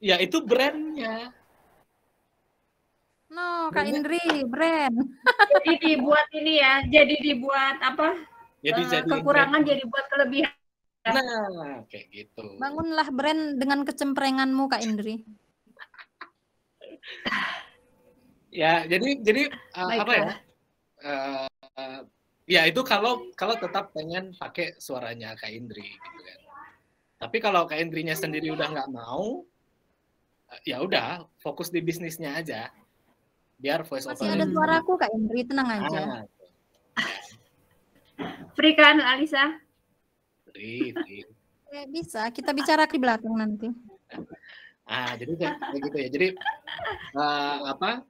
Ya itu brandnya. No, Kak Indri, brand. Jadi dibuat ini ya, jadi dibuat apa? jadi, eh, jadi kekurangan jadi buat kelebihan. Nah, kayak gitu. Bangunlah brand dengan kecemprenganmu Kak Indri. ya, jadi jadi uh, apa ya? Uh, ya itu kalau kalau tetap pengen pakai suaranya Kak Indri gitu kan. Tapi kalau Kak Indrinya sendiri udah nggak mau, ya udah fokus di bisnisnya aja. Biar voice Masih over. ada suaraku Kak Indri, tenang ah, aja. Ah Free kan Alisa? Free, free. Ya, bisa, kita bicara di belakang nanti. Ah, jadi kayak gitu ya. Jadi uh, apa?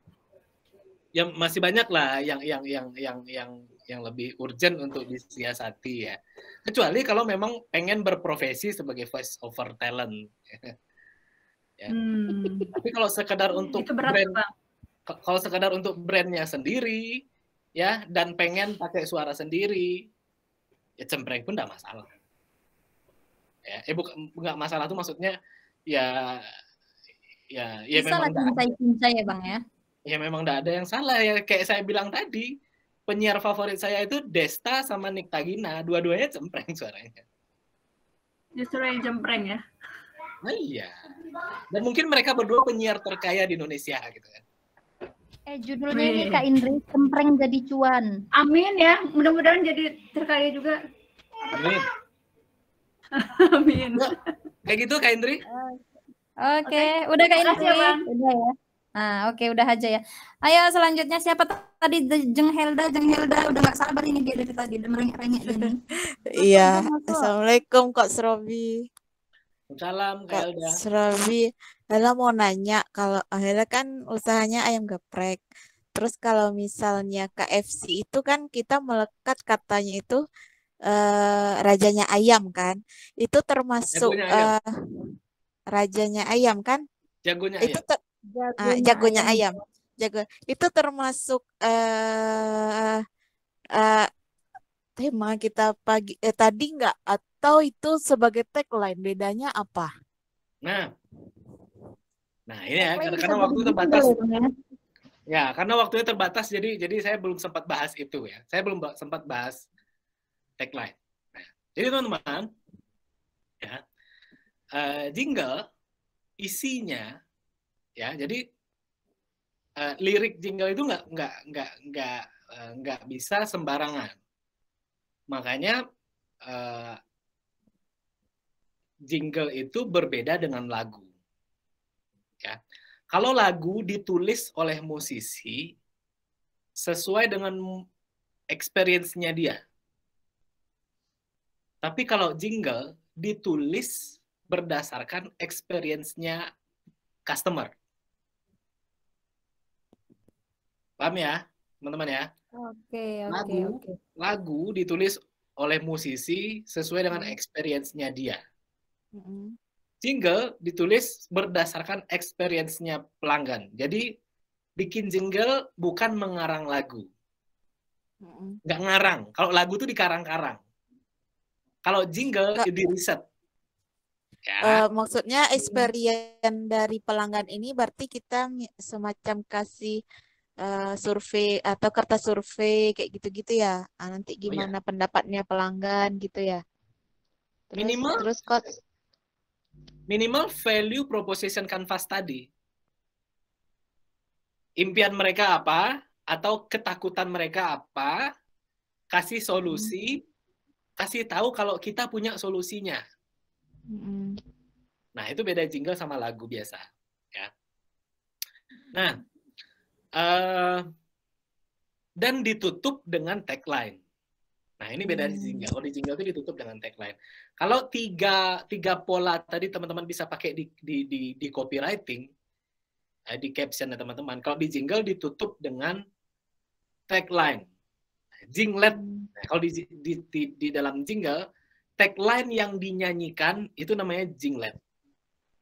Yang masih banyak lah yang yang yang yang yang yang lebih urgent untuk disiasati ya. Kecuali kalau memang pengen berprofesi sebagai voice over talent. ya. Hmm. Tapi kalau sekedar untuk Itu berat, brand, kalau sekedar untuk brandnya sendiri, ya dan pengen pakai suara sendiri, ya cempreng pun tidak masalah ya eh bukan nggak masalah tuh maksudnya ya ya ya Bisa memang lah, cincai, ya bang ya ya memang tidak ada yang salah ya kayak saya bilang tadi penyiar favorit saya itu Desta sama Nick Tagina dua-duanya cempreng suaranya justru yang cempreng ya Nah, iya. Dan mungkin mereka berdua penyiar terkaya di Indonesia gitu kan. Eh judulnya Amin. ini Kak Indri, Kempreng Jadi Cuan. Amin ya, mudah-mudahan jadi terkaya juga. Amin. Amin. Kayak gitu Kak Indri? Oke, okay. udah Kak ya, Indri. Udah ya. Nah, oke okay, udah aja ya. Ayo selanjutnya siapa tadi Jeng Helda, Jeng Helda udah gak sabar ini dia dari tadi merengek-rengek Iya. Assalamualaikum Kak Srobi. Salam Kak Helda. Srobi, Halo mau nanya kalau akhirnya kan usahanya ayam geprek. Terus kalau misalnya KFC itu kan kita melekat katanya itu eh, rajanya ayam kan. Itu termasuk jagonya ayam. Eh, rajanya ayam kan? Jagonya itu ayam. Ah, jagonya, eh, jagonya ayam. ayam. Jago. Itu termasuk eh, eh, eh tema kita pagi eh, tadi nggak atau itu sebagai tagline bedanya apa? Nah, Nah ini ya karena, ya? Ya, karena waktu terbatas. Ya karena waktunya terbatas jadi jadi saya belum sempat bahas itu ya. Saya belum sempat bahas tagline. Nah, jadi teman-teman ya uh, jingle isinya ya jadi uh, lirik jingle itu nggak nggak nggak nggak eh, nggak uh, bisa sembarangan. Makanya uh, jingle itu berbeda dengan lagu. Ya. Kalau lagu ditulis oleh musisi sesuai dengan experience-nya dia. Tapi kalau jingle ditulis berdasarkan experience-nya customer. Paham ya, teman-teman ya? Oke, oke, lagu, okay. lagu ditulis oleh musisi sesuai dengan hmm. experience-nya dia. Mm -hmm jingle ditulis berdasarkan experience-nya pelanggan. Jadi bikin jingle bukan mengarang lagu. Nggak ngarang. Kalau lagu tuh dikarang-karang. Kalau jingle Nggak. jadi riset. Ya. Uh, maksudnya experience dari pelanggan ini berarti kita semacam kasih uh, survei atau kertas survei kayak gitu-gitu ya. Ah, nanti gimana oh, iya. pendapatnya pelanggan gitu ya. Terus, minimal terus kok minimal value proposition canvas tadi. Impian mereka apa? Atau ketakutan mereka apa? Kasih solusi, hmm. kasih tahu kalau kita punya solusinya. Hmm. Nah, itu beda jingle sama lagu biasa. ya. Nah, uh, dan ditutup dengan tagline. Nah, ini beda mm. jingle. Kalau di jingle itu ditutup dengan tagline. Kalau tiga, tiga pola tadi teman-teman bisa pakai di, di, di, di copywriting, eh, di caption ya teman-teman. Kalau di jingle ditutup dengan tagline. Jinglet. Nah, kalau di, di, di, di dalam jingle, tagline yang dinyanyikan itu namanya jinglet.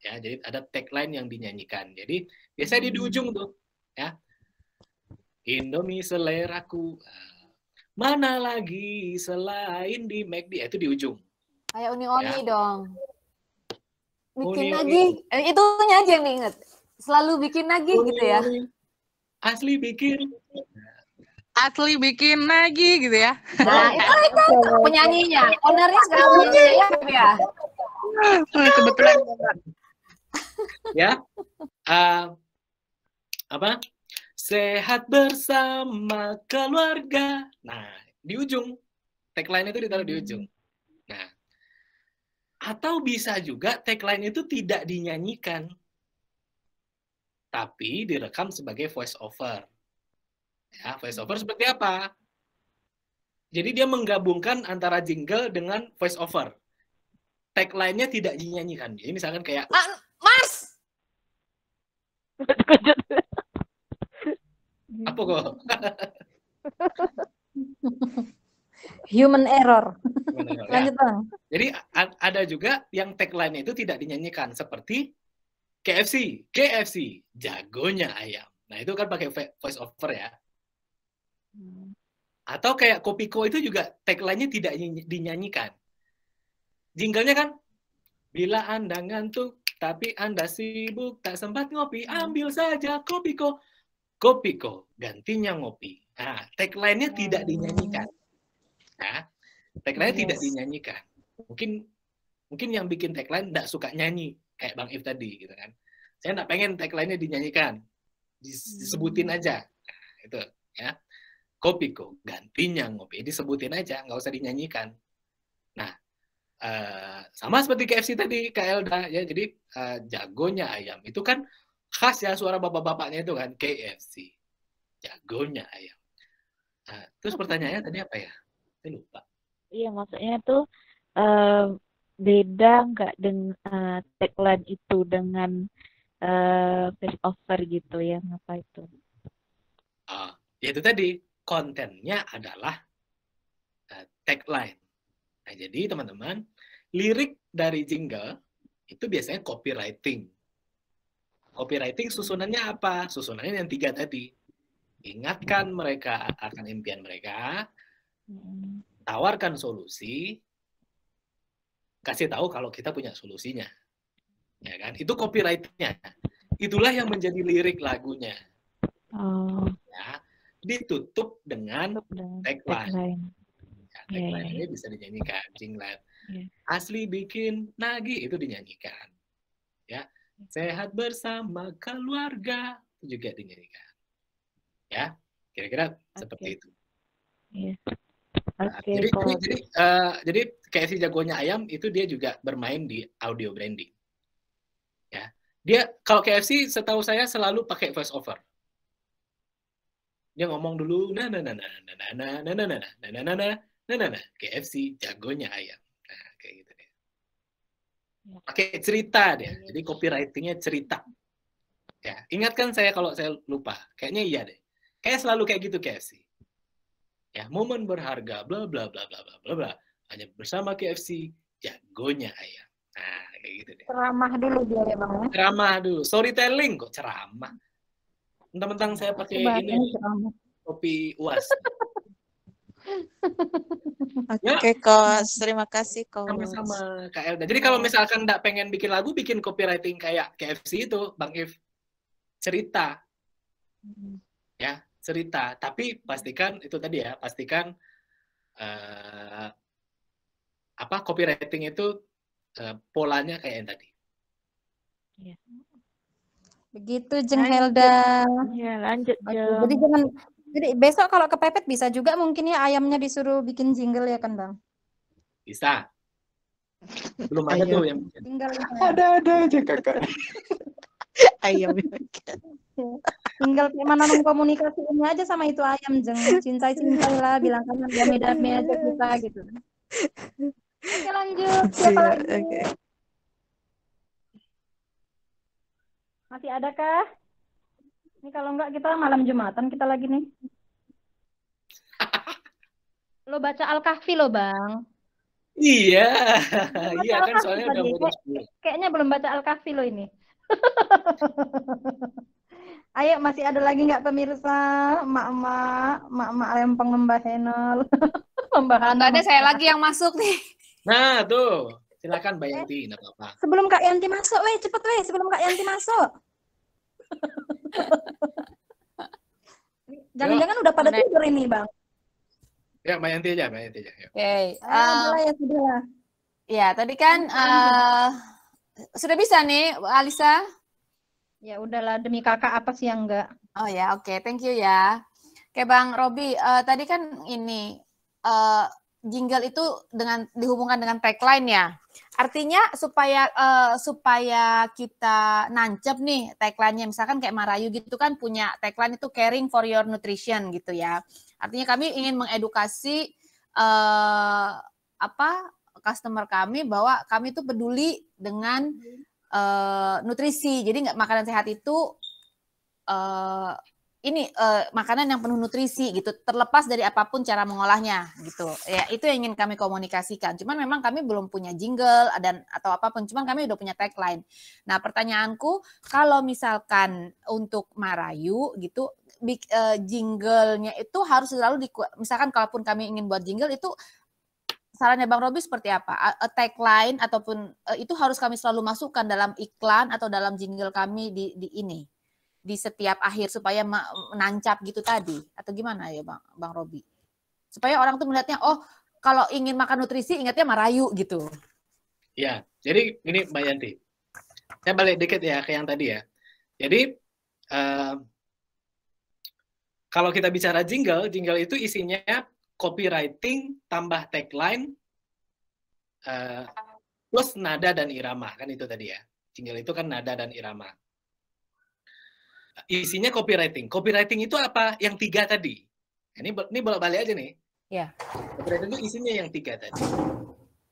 Ya, jadi ada tagline yang dinyanyikan. Jadi biasanya di, di ujung tuh, ya. Indomie seleraku. Eh, mana lagi selain di McD? Eh, itu di ujung. Kayak uni Oni ya. dong. Bikin uni, lagi. Uni. Eh, itunya aja yang diinget. Selalu bikin lagi gitu ya. Asli bikin. Asli bikin lagi gitu ya. Nah, nah itu itu penyanyinya. Ownernya sekarang nah, ya, ya. Kebetulan ya. Uh, apa? Sehat bersama keluarga. Nah, di ujung. Tagline itu ditaruh di hmm. ujung. Atau bisa juga tagline itu tidak dinyanyikan, tapi direkam sebagai voice over. Ya, voice over seperti apa? Jadi dia menggabungkan antara jingle dengan voice over. Tagline-nya tidak dinyanyikan. Jadi misalkan kayak mas apa kok? Human error. Human error. Lanjut ya. Jadi ada juga yang tagline itu tidak dinyanyikan seperti KFC, KFC, jagonya ayam. Nah itu kan pakai voice over ya. Hmm. Atau kayak Kopiko itu juga tagline-nya tidak dinyanyikan. Jinglenya kan, bila Anda ngantuk, tapi Anda sibuk, tak sempat ngopi, hmm. ambil saja Kopiko. Kopiko, gantinya ngopi. Nah, tagline-nya tidak hmm. dinyanyikan ya tagline oh, yes. tidak dinyanyikan mungkin mungkin yang bikin tagline tidak suka nyanyi kayak bang If tadi gitu kan saya tidak pengen tagline-nya dinyanyikan hmm. disebutin aja nah, itu ya kopi kok gantinya ngopi disebutin aja nggak usah dinyanyikan nah uh, sama seperti KFC tadi KL ya jadi uh, jagonya ayam itu kan khas ya suara bapak-bapaknya itu kan KFC jagonya ayam uh, terus pertanyaannya tadi apa ya saya lupa iya maksudnya tuh uh, beda nggak dengan uh, eh, tagline itu dengan uh, eh, face offer gitu ya apa itu uh, itu tadi kontennya adalah uh, tagline nah jadi teman-teman lirik dari jingle itu biasanya copywriting copywriting susunannya apa susunannya yang tiga tadi ingatkan mereka akan impian mereka Tawarkan solusi, kasih tahu kalau kita punya solusinya. Ya kan? Itu copyrightnya. Itulah yang menjadi lirik lagunya. Oh. Ya, ditutup dengan tagline. tagline. Ya, yeah, iya, iya, iya. bisa dinyanyikan, jingle Yeah. Asli bikin Nagi itu dinyanyikan. Ya, sehat bersama keluarga itu juga dinyanyikan. Ya, kira-kira okay. seperti itu. Yeah. Okay, jadi, jadi, jadi, uh, jadi kayak si jagonya ayam itu dia juga bermain di audio branding. Ya, dia kalau KFC setahu saya selalu pakai voice over. Dia ngomong dulu na na na na na na na na na na na na na na na na KFC jagonya ayam. Nah, kayak gitu deh. Pakai cerita dia. Jadi copywritingnya cerita. Ya, ingatkan saya kalau saya lupa. Kayaknya iya deh. Kayak selalu kayak gitu KFC ya momen berharga bla bla bla bla bla bla bla hanya bersama KFC jagonya ayah nah kayak gitu deh ceramah dulu dia ya bang ya? ceramah dulu storytelling kok ceramah tentang tentang saya pakai ini ya, kopi uas Oke okay, ya. kos, terima kasih kos. Sama-sama Kak Elda. Jadi kalau misalkan nggak pengen bikin lagu, bikin copywriting kayak KFC itu, Bang If cerita, hmm. ya cerita. Tapi pastikan itu tadi ya, pastikan uh, apa copywriting itu uh, polanya kayak yang tadi. Ya. Begitu Jeng Helda. Ya, lanjut. Oke, jadi jangan jadi besok kalau kepepet bisa juga mungkin ya ayamnya disuruh bikin jingle ya kan, Bang? Bisa. Belum ada tuh yang tinggal. Ada ada aja Kakak. ayam tinggal gimana mengkomunikasikannya aja sama itu ayam jeng cintai lah bilang kan dia meda aja kita gitu oke lanjut siapa lagi okay. masih kah? ini kalau enggak kita malam jumatan kita lagi nih lo baca al-kahfi lo bang Iya, iya kan soalnya udah Kayaknya belum baca Al-Kahfi lo ini. Ayo masih ada lagi nggak pemirsa, mak-mak, mak-mak lempeng mbah Henol, pembahasan. Ada saya lagi yang masuk nih. Nah tuh, silakan Mbak Yanti, eh, nggak apa-apa. Sebelum Kak Yanti masuk, weh cepet weh, sebelum Kak Yanti masuk. Jangan-jangan udah pada tidur ini bang. Ya Mbak Yanti aja, Mbak Yanti aja. Oke. Okay. Eh, ya sudah. Ya tadi kan uh, sudah bisa nih Alisa Ya udahlah demi kakak apa sih yang enggak. Oh ya, oke, okay. thank you ya. Oke Bang Robi, uh, tadi kan ini uh, jingle itu dengan dihubungkan dengan tagline ya. Artinya supaya uh, supaya kita nancep nih tagline-nya misalkan kayak Marayu gitu kan punya tagline itu caring for your nutrition gitu ya. Artinya kami ingin mengedukasi uh, apa customer kami bahwa kami itu peduli dengan uh, nutrisi. Jadi nggak makanan sehat itu uh, ini uh, makanan yang penuh nutrisi gitu, terlepas dari apapun cara mengolahnya gitu. Ya, itu yang ingin kami komunikasikan. Cuman memang kami belum punya jingle dan atau apapun, cuman kami udah punya tagline. Nah, pertanyaanku kalau misalkan untuk Marayu gitu big, uh, jinglenya itu harus selalu di misalkan kalaupun kami ingin buat jingle itu sarannya Bang Robi seperti apa? A tagline ataupun uh, itu harus kami selalu masukkan dalam iklan atau dalam jingle kami di, di ini di setiap akhir supaya menancap gitu tadi atau gimana ya Bang Bang Robi? Supaya orang tuh melihatnya oh kalau ingin makan nutrisi ingatnya marayu gitu. Ya, jadi ini Mbak Yanti. Saya balik dikit ya ke yang tadi ya. Jadi uh, kalau kita bicara jingle, jingle itu isinya copywriting tambah tagline uh, plus nada dan irama kan itu tadi ya tinggal itu kan nada dan irama isinya copywriting copywriting itu apa yang tiga tadi nah, ini ini bolak balik aja nih ya copywriting itu isinya yang tiga tadi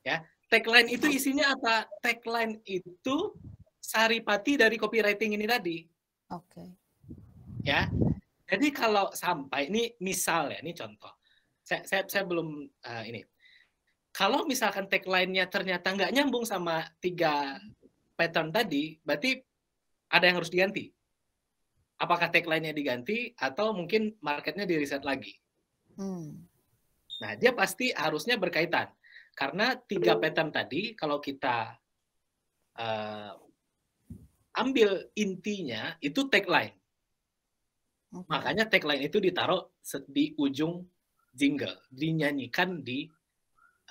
ya tagline itu isinya apa tagline itu saripati dari copywriting ini tadi oke okay. ya jadi kalau sampai ini misal ya ini contoh saya saya, saya belum uh, ini. Kalau misalkan tagline-nya ternyata nggak nyambung sama tiga pattern tadi, berarti ada yang harus diganti. Apakah tagline-nya diganti atau mungkin marketnya diriset lagi? Hmm. Nah, dia pasti harusnya berkaitan. Karena tiga pattern tadi, kalau kita uh, ambil intinya, itu tagline. Okay. Makanya tagline itu ditaruh di ujung jingle dinyanyikan di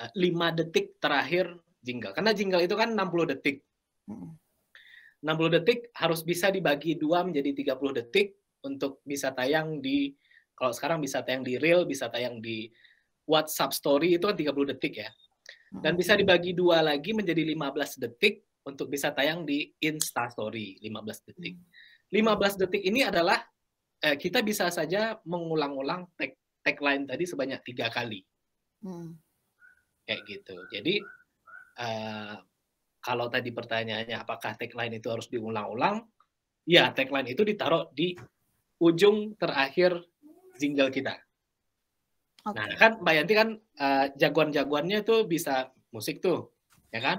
eh, lima uh, detik terakhir jingle karena jingle itu kan 60 detik 60 detik harus bisa dibagi dua menjadi 30 detik untuk bisa tayang di kalau sekarang bisa tayang di reel bisa tayang di WhatsApp story itu kan 30 detik ya dan bisa dibagi dua lagi menjadi 15 detik untuk bisa tayang di Insta story 15 detik 15 mm. detik ini adalah eh, kita bisa saja mengulang-ulang tag tagline tadi sebanyak tiga kali. Hmm. Kayak gitu. Jadi uh, kalau tadi pertanyaannya apakah tagline itu harus diulang-ulang? Ya, tagline itu ditaruh di ujung terakhir jingle kita. Okay. Nah, kan Mbak Yanti kan uh, jagoan-jagoannya itu bisa musik tuh, ya kan?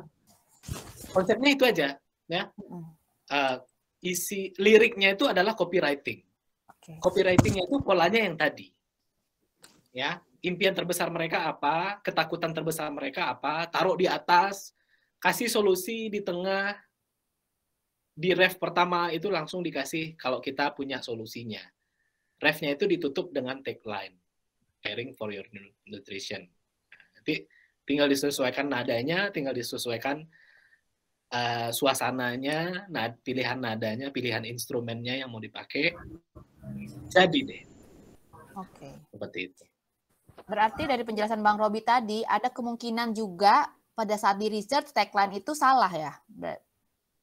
Konsepnya itu aja, ya. Uh, isi liriknya itu adalah copywriting. Okay. Copywritingnya itu polanya yang tadi ya impian terbesar mereka apa ketakutan terbesar mereka apa taruh di atas kasih solusi di tengah di ref pertama itu langsung dikasih kalau kita punya solusinya refnya itu ditutup dengan tagline caring for your nutrition nanti tinggal disesuaikan nadanya tinggal disesuaikan uh, suasananya, nah pilihan nadanya, pilihan instrumennya yang mau dipakai, jadi deh. Oke. Okay. Seperti itu. Berarti dari penjelasan Bang Robi tadi ada kemungkinan juga pada saat di research tagline itu salah ya.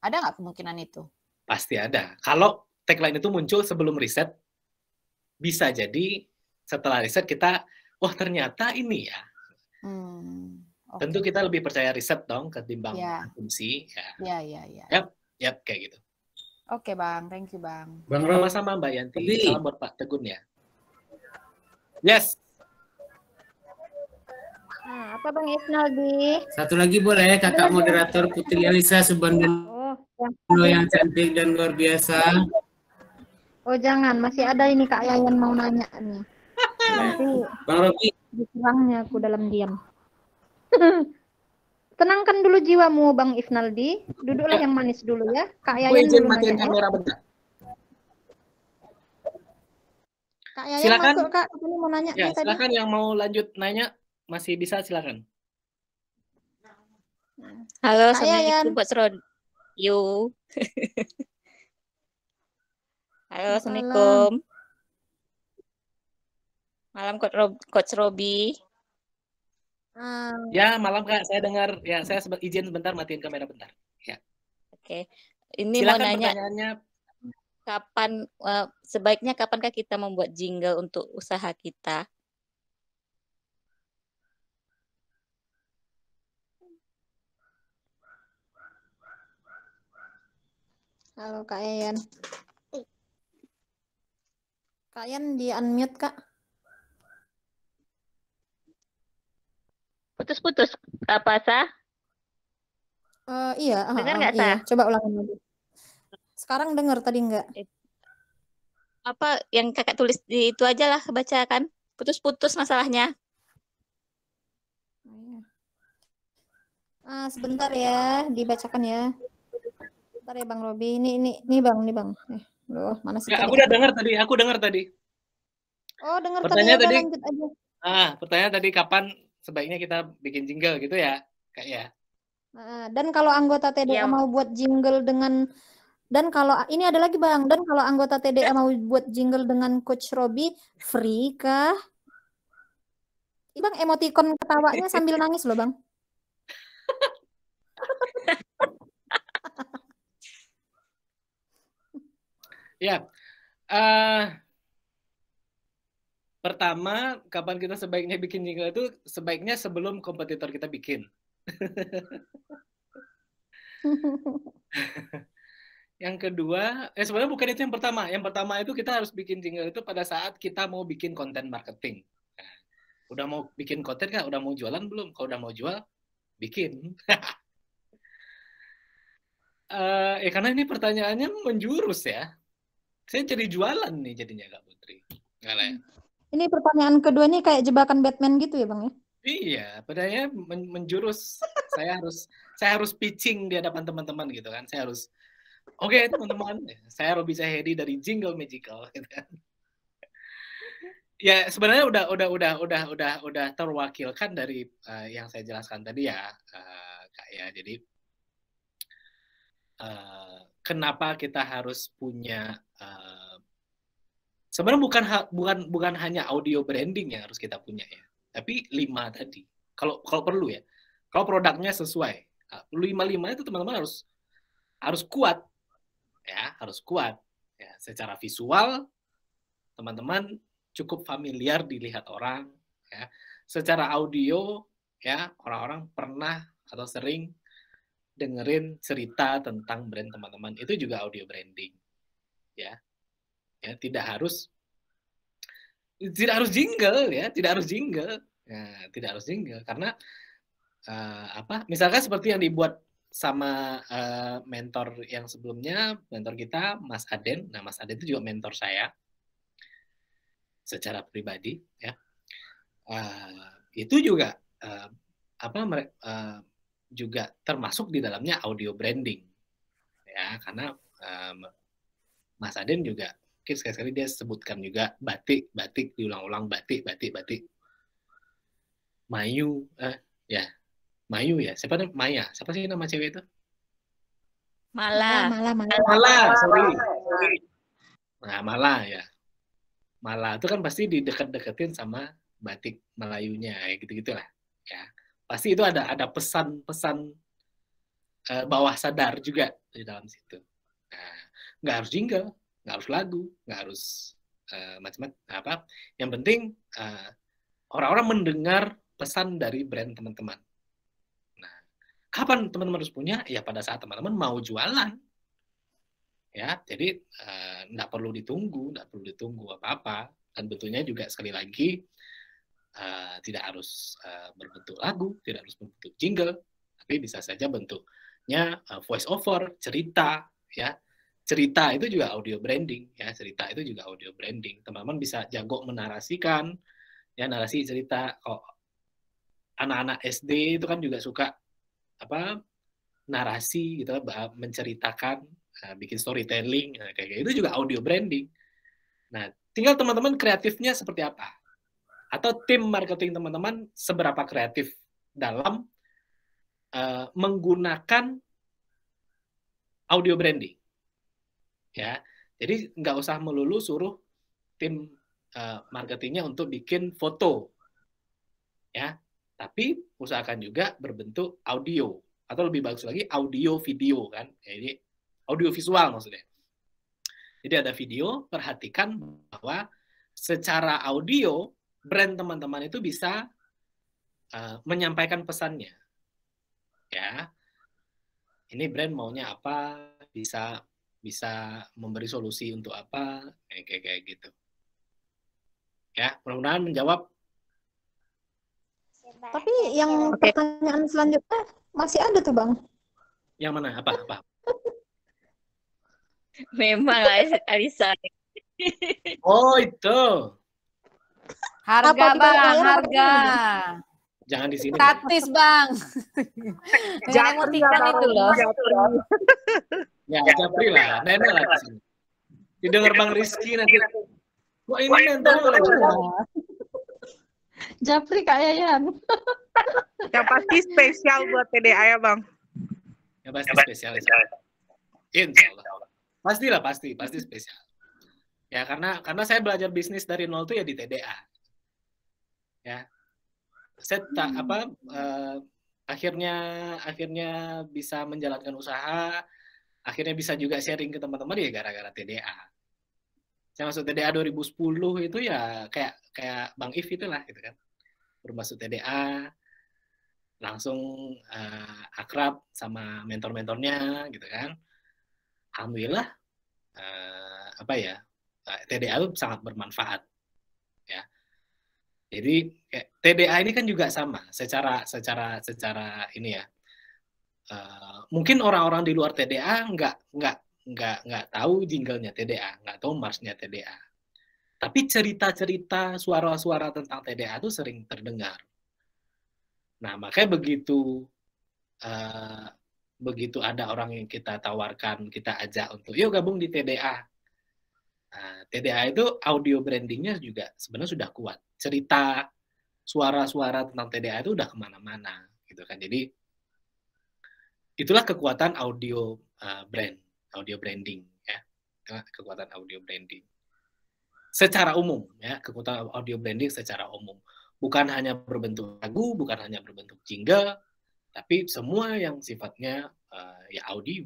Ada nggak kemungkinan itu? Pasti ada. Kalau tagline itu muncul sebelum riset, bisa jadi setelah riset kita, wah oh, ternyata ini ya. Hmm, okay. Tentu kita lebih percaya riset dong ketimbang iya. asumsi. Ya, ya, ya. ya. Yap, yap kayak gitu. Oke okay, bang, thank you bang. Bang Rama sama Mbak Yanti. Salam buat Pak Tegun ya. Yes. Nah, apa Bang Esnaldi? Satu lagi boleh ya, kakak moderator Putri Alisa Subandul oh, ya. yang cantik dan luar biasa. Oh jangan, masih ada ini Kak Yayan mau nanya nih. Nanti Bang Robi. Diserangnya aku dalam diam. Tenangkan dulu jiwamu Bang Ifnaldi. Duduklah yang manis dulu ya. Kak Yayan dulu matiin ya. Kak Yayan silakan. masuk Kak, ini mau nanya. Ya, silakan tadi. yang mau lanjut nanya masih bisa silakan. Halo, assalamualaikum buat Seron. Yo. Halo, assalamualaikum. Malam Coach, Rob, Coach Robi. Um, ya, malam Kak. Saya dengar. Ya, saya izin sebentar matiin kamera bentar. Ya. Oke. Okay. Ini Silakan mau nanya pertanyaannya. kapan uh, sebaiknya kapankah kita membuat jingle untuk usaha kita? Halo Kak Yayan. Eh. Yayan di unmute Kak? Putus-putus, apa sah? Eh, uh, iya. Dengar nggak uh, iya. Sa? Coba ulangin lagi. Sekarang dengar tadi nggak? Eh. Apa yang kakak tulis di itu aja lah bacakan. Putus-putus masalahnya. Iya. ah sebentar ya, dibacakan ya. Bentar ya Bang Robi. Ini ini ini Bang, ini Bang. Eh, loh, mana sih? Ya, aku udah dengar tadi, aku dengar tadi. Oh, dengar tadi. Ya, tadi lanjut aja. Ah, pertanyaan tadi kapan sebaiknya kita bikin jingle gitu ya, kayak ya. Nah, dan kalau anggota TDA ya. mau buat jingle dengan dan kalau ini ada lagi Bang, dan kalau anggota TDA iya. mau buat jingle dengan Coach Robi, free kah? Bang emoticon ketawanya sambil nangis loh, Bang. Ya. Uh, pertama, kapan kita sebaiknya bikin jingle itu sebaiknya sebelum kompetitor kita bikin. yang kedua, eh sebenarnya bukan itu yang pertama. Yang pertama itu kita harus bikin jingle itu pada saat kita mau bikin konten marketing. Nah, udah mau bikin konten kan? Udah mau jualan belum? Kalau udah mau jual, bikin. uh, ya karena ini pertanyaannya menjurus ya. Saya jadi jualan nih jadinya Kak Putri. Enggak lah hmm. Ini pertanyaan kedua nih kayak jebakan Batman gitu ya Bang ya? Iya, padahal ya men menjurus saya harus saya harus pitching di hadapan teman-teman gitu kan. Saya harus Oke okay, teman-teman, saya Robi Sahedi dari Jingle Magical gitu kan. Ya sebenarnya udah udah udah udah udah udah terwakilkan dari uh, yang saya jelaskan tadi ya, uh, kak ya. Jadi uh, kenapa kita harus punya uh, sebenarnya bukan bukan bukan hanya audio branding yang harus kita punya ya tapi lima tadi kalau kalau perlu ya kalau produknya sesuai nah, lima lima itu teman-teman harus harus kuat ya harus kuat ya secara visual teman-teman cukup familiar dilihat orang ya secara audio ya orang-orang pernah atau sering dengerin cerita tentang brand teman-teman itu juga audio branding ya ya tidak harus tidak harus jingle ya tidak harus jingle ya, tidak harus jingle karena uh, apa misalkan seperti yang dibuat sama uh, mentor yang sebelumnya mentor kita Mas Aden nah Mas Aden itu juga mentor saya secara pribadi ya uh, itu juga uh, apa uh, juga termasuk di dalamnya audio branding ya karena um, Mas Aden juga mungkin sekali-sekali dia sebutkan juga batik batik diulang-ulang batik batik batik Mayu eh ya Mayu ya siapa nama Maya siapa sih nama cewek itu ah, Mala Mala Mala Mala sorry nah Mala ya Mala itu kan pasti dideket deketin sama batik Melayunya gitu gitu lah ya pasti itu ada ada pesan-pesan uh, eh, bawah sadar juga di dalam situ. Nah, nggak harus jingle, nggak harus lagu, nggak harus uh, macam-macam apa. Yang penting uh, orang-orang mendengar pesan dari brand teman-teman. Nah, kapan teman-teman harus punya? Ya pada saat teman-teman mau jualan. Ya, jadi uh, nggak perlu ditunggu, nggak perlu ditunggu apa-apa. Dan tentunya juga sekali lagi uh, tidak harus uh, berbentuk lagu, tidak harus berbentuk jingle, tapi bisa saja bentuknya uh, voice over, cerita, ya cerita itu juga audio branding, ya cerita itu juga audio branding. Teman-teman bisa jago menarasikan, ya narasi cerita. oh, anak-anak SD itu kan juga suka apa narasi gitu, menceritakan, bikin storytelling, kayak gitu juga audio branding. Nah, tinggal teman-teman kreatifnya seperti apa atau tim marketing teman-teman seberapa kreatif dalam uh, menggunakan audio branding. Ya, jadi nggak usah melulu suruh tim uh, marketingnya untuk bikin foto, ya. Tapi usahakan juga berbentuk audio atau lebih bagus lagi audio video kan. Jadi ya, audio visual maksudnya. Jadi ada video, perhatikan bahwa secara audio brand teman-teman itu bisa uh, menyampaikan pesannya. Ya. Ini brand maunya apa, bisa bisa memberi solusi untuk apa, kayak kayak, kayak gitu. Ya, mudah-mudahan menjawab. Tapi yang okay. pertanyaan selanjutnya masih ada tuh, Bang. Yang mana? Apa? Apa? Memang Alisa. oh, itu. Harga Apa bang, harga. Jangan di sini. Statis bang. Jangan tikam itu loh. Ya, Japri lah, Nena lah di sini. Didengar Bang Rizky nanti. Kok ini lagi Japri Kak Yayan. Yang pasti spesial buat TDA ya Bang. Yang pasti spesial. Ya. Insya Allah. Pastilah, pasti, pasti spesial. Ya karena karena saya belajar bisnis dari nol tuh ya di TDA. Ya. Saya tak hmm. apa uh, akhirnya akhirnya bisa menjalankan usaha, akhirnya bisa juga sharing ke teman-teman ya gara-gara TDA. Saya masuk TDA 2010 itu ya kayak kayak Bang If lah gitu kan. bermasuk TDA langsung uh, akrab sama mentor-mentornya gitu kan. Alhamdulillah uh, apa ya TDA itu sangat bermanfaat. Ya. Jadi TDA ini kan juga sama secara secara secara ini ya. Uh, mungkin orang-orang di luar TDA nggak nggak nggak nggak tahu jinglenya TDA, nggak tahu marsnya TDA. Tapi cerita-cerita suara-suara tentang TDA itu sering terdengar. Nah makanya begitu uh, begitu ada orang yang kita tawarkan, kita ajak untuk yuk gabung di TDA, Nah, TDA itu audio brandingnya juga sebenarnya sudah kuat. Cerita suara-suara tentang TDA itu udah kemana-mana gitu kan. Jadi itulah kekuatan audio eh, brand, audio branding ya. kekuatan audio branding. Secara umum ya, kekuatan audio branding secara umum. Bukan hanya berbentuk lagu, bukan hanya berbentuk jingle, tapi semua yang sifatnya uh, ya audio.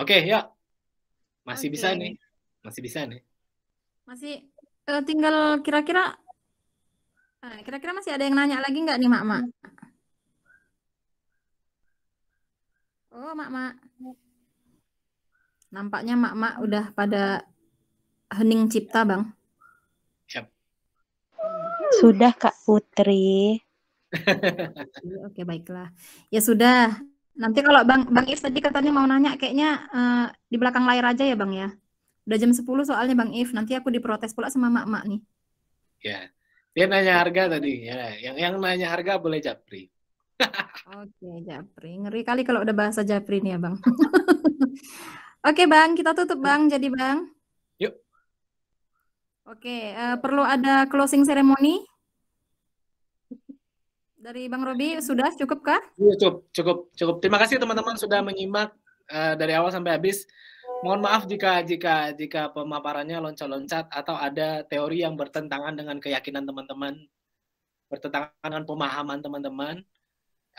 Oke, okay, ya. Masih okay. bisa nih. Masih bisa nih. Masih uh, tinggal kira-kira eh, kira-kira masih ada yang nanya lagi nggak nih Mak Mak? Oh Mak Mak. Nampaknya Mak Mak udah pada hening cipta Bang. Siap. Sudah Kak Putri. Oke baiklah. Ya sudah. Nanti kalau Bang Bang ir tadi katanya mau nanya, kayaknya uh, di belakang layar aja ya Bang ya. Udah jam 10 soalnya Bang If, nanti aku diprotes pula sama mak-mak nih. Ya. Dia nanya harga tadi ya. Yang yang nanya harga boleh Japri. Oke, Japri. Ngeri kali kalau udah bahasa Japri nih ya, Bang. Oke, Bang, kita tutup, Bang. Jadi, Bang. Yuk. Oke, uh, perlu ada closing ceremony? Dari Bang Robi sudah cukup kah? Iya, cukup, cukup, cukup. Terima kasih teman-teman sudah menyimak uh, dari awal sampai habis. Mohon maaf jika jika jika pemaparannya loncat-loncat atau ada teori yang bertentangan dengan keyakinan teman-teman, bertentangan dengan pemahaman teman-teman.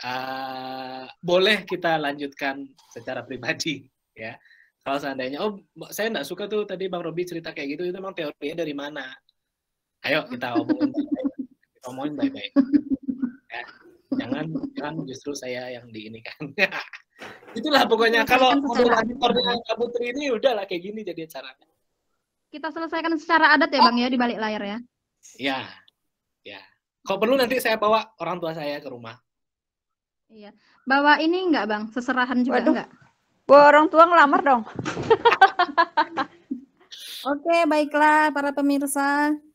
Uh, boleh kita lanjutkan secara pribadi ya. Kalau seandainya oh saya nggak suka tuh tadi Bang Robi cerita kayak gitu itu memang teorinya dari mana? Ayo kita omongin Kita omongin baik-baik. Ya. Jangan jangan justru saya yang diinikan. Itulah pokoknya kita kalau untuk Mbak Putri ini udahlah kayak gini jadi caranya. Kita selesaikan secara adat ya oh. Bang ya di balik layar ya. Iya. Ya. Kalau perlu nanti saya bawa orang tua saya ke rumah. Iya. Bawa ini enggak Bang? Seserahan juga Waduh. enggak? Bawa orang tua ngelamar dong. Oke, baiklah para pemirsa.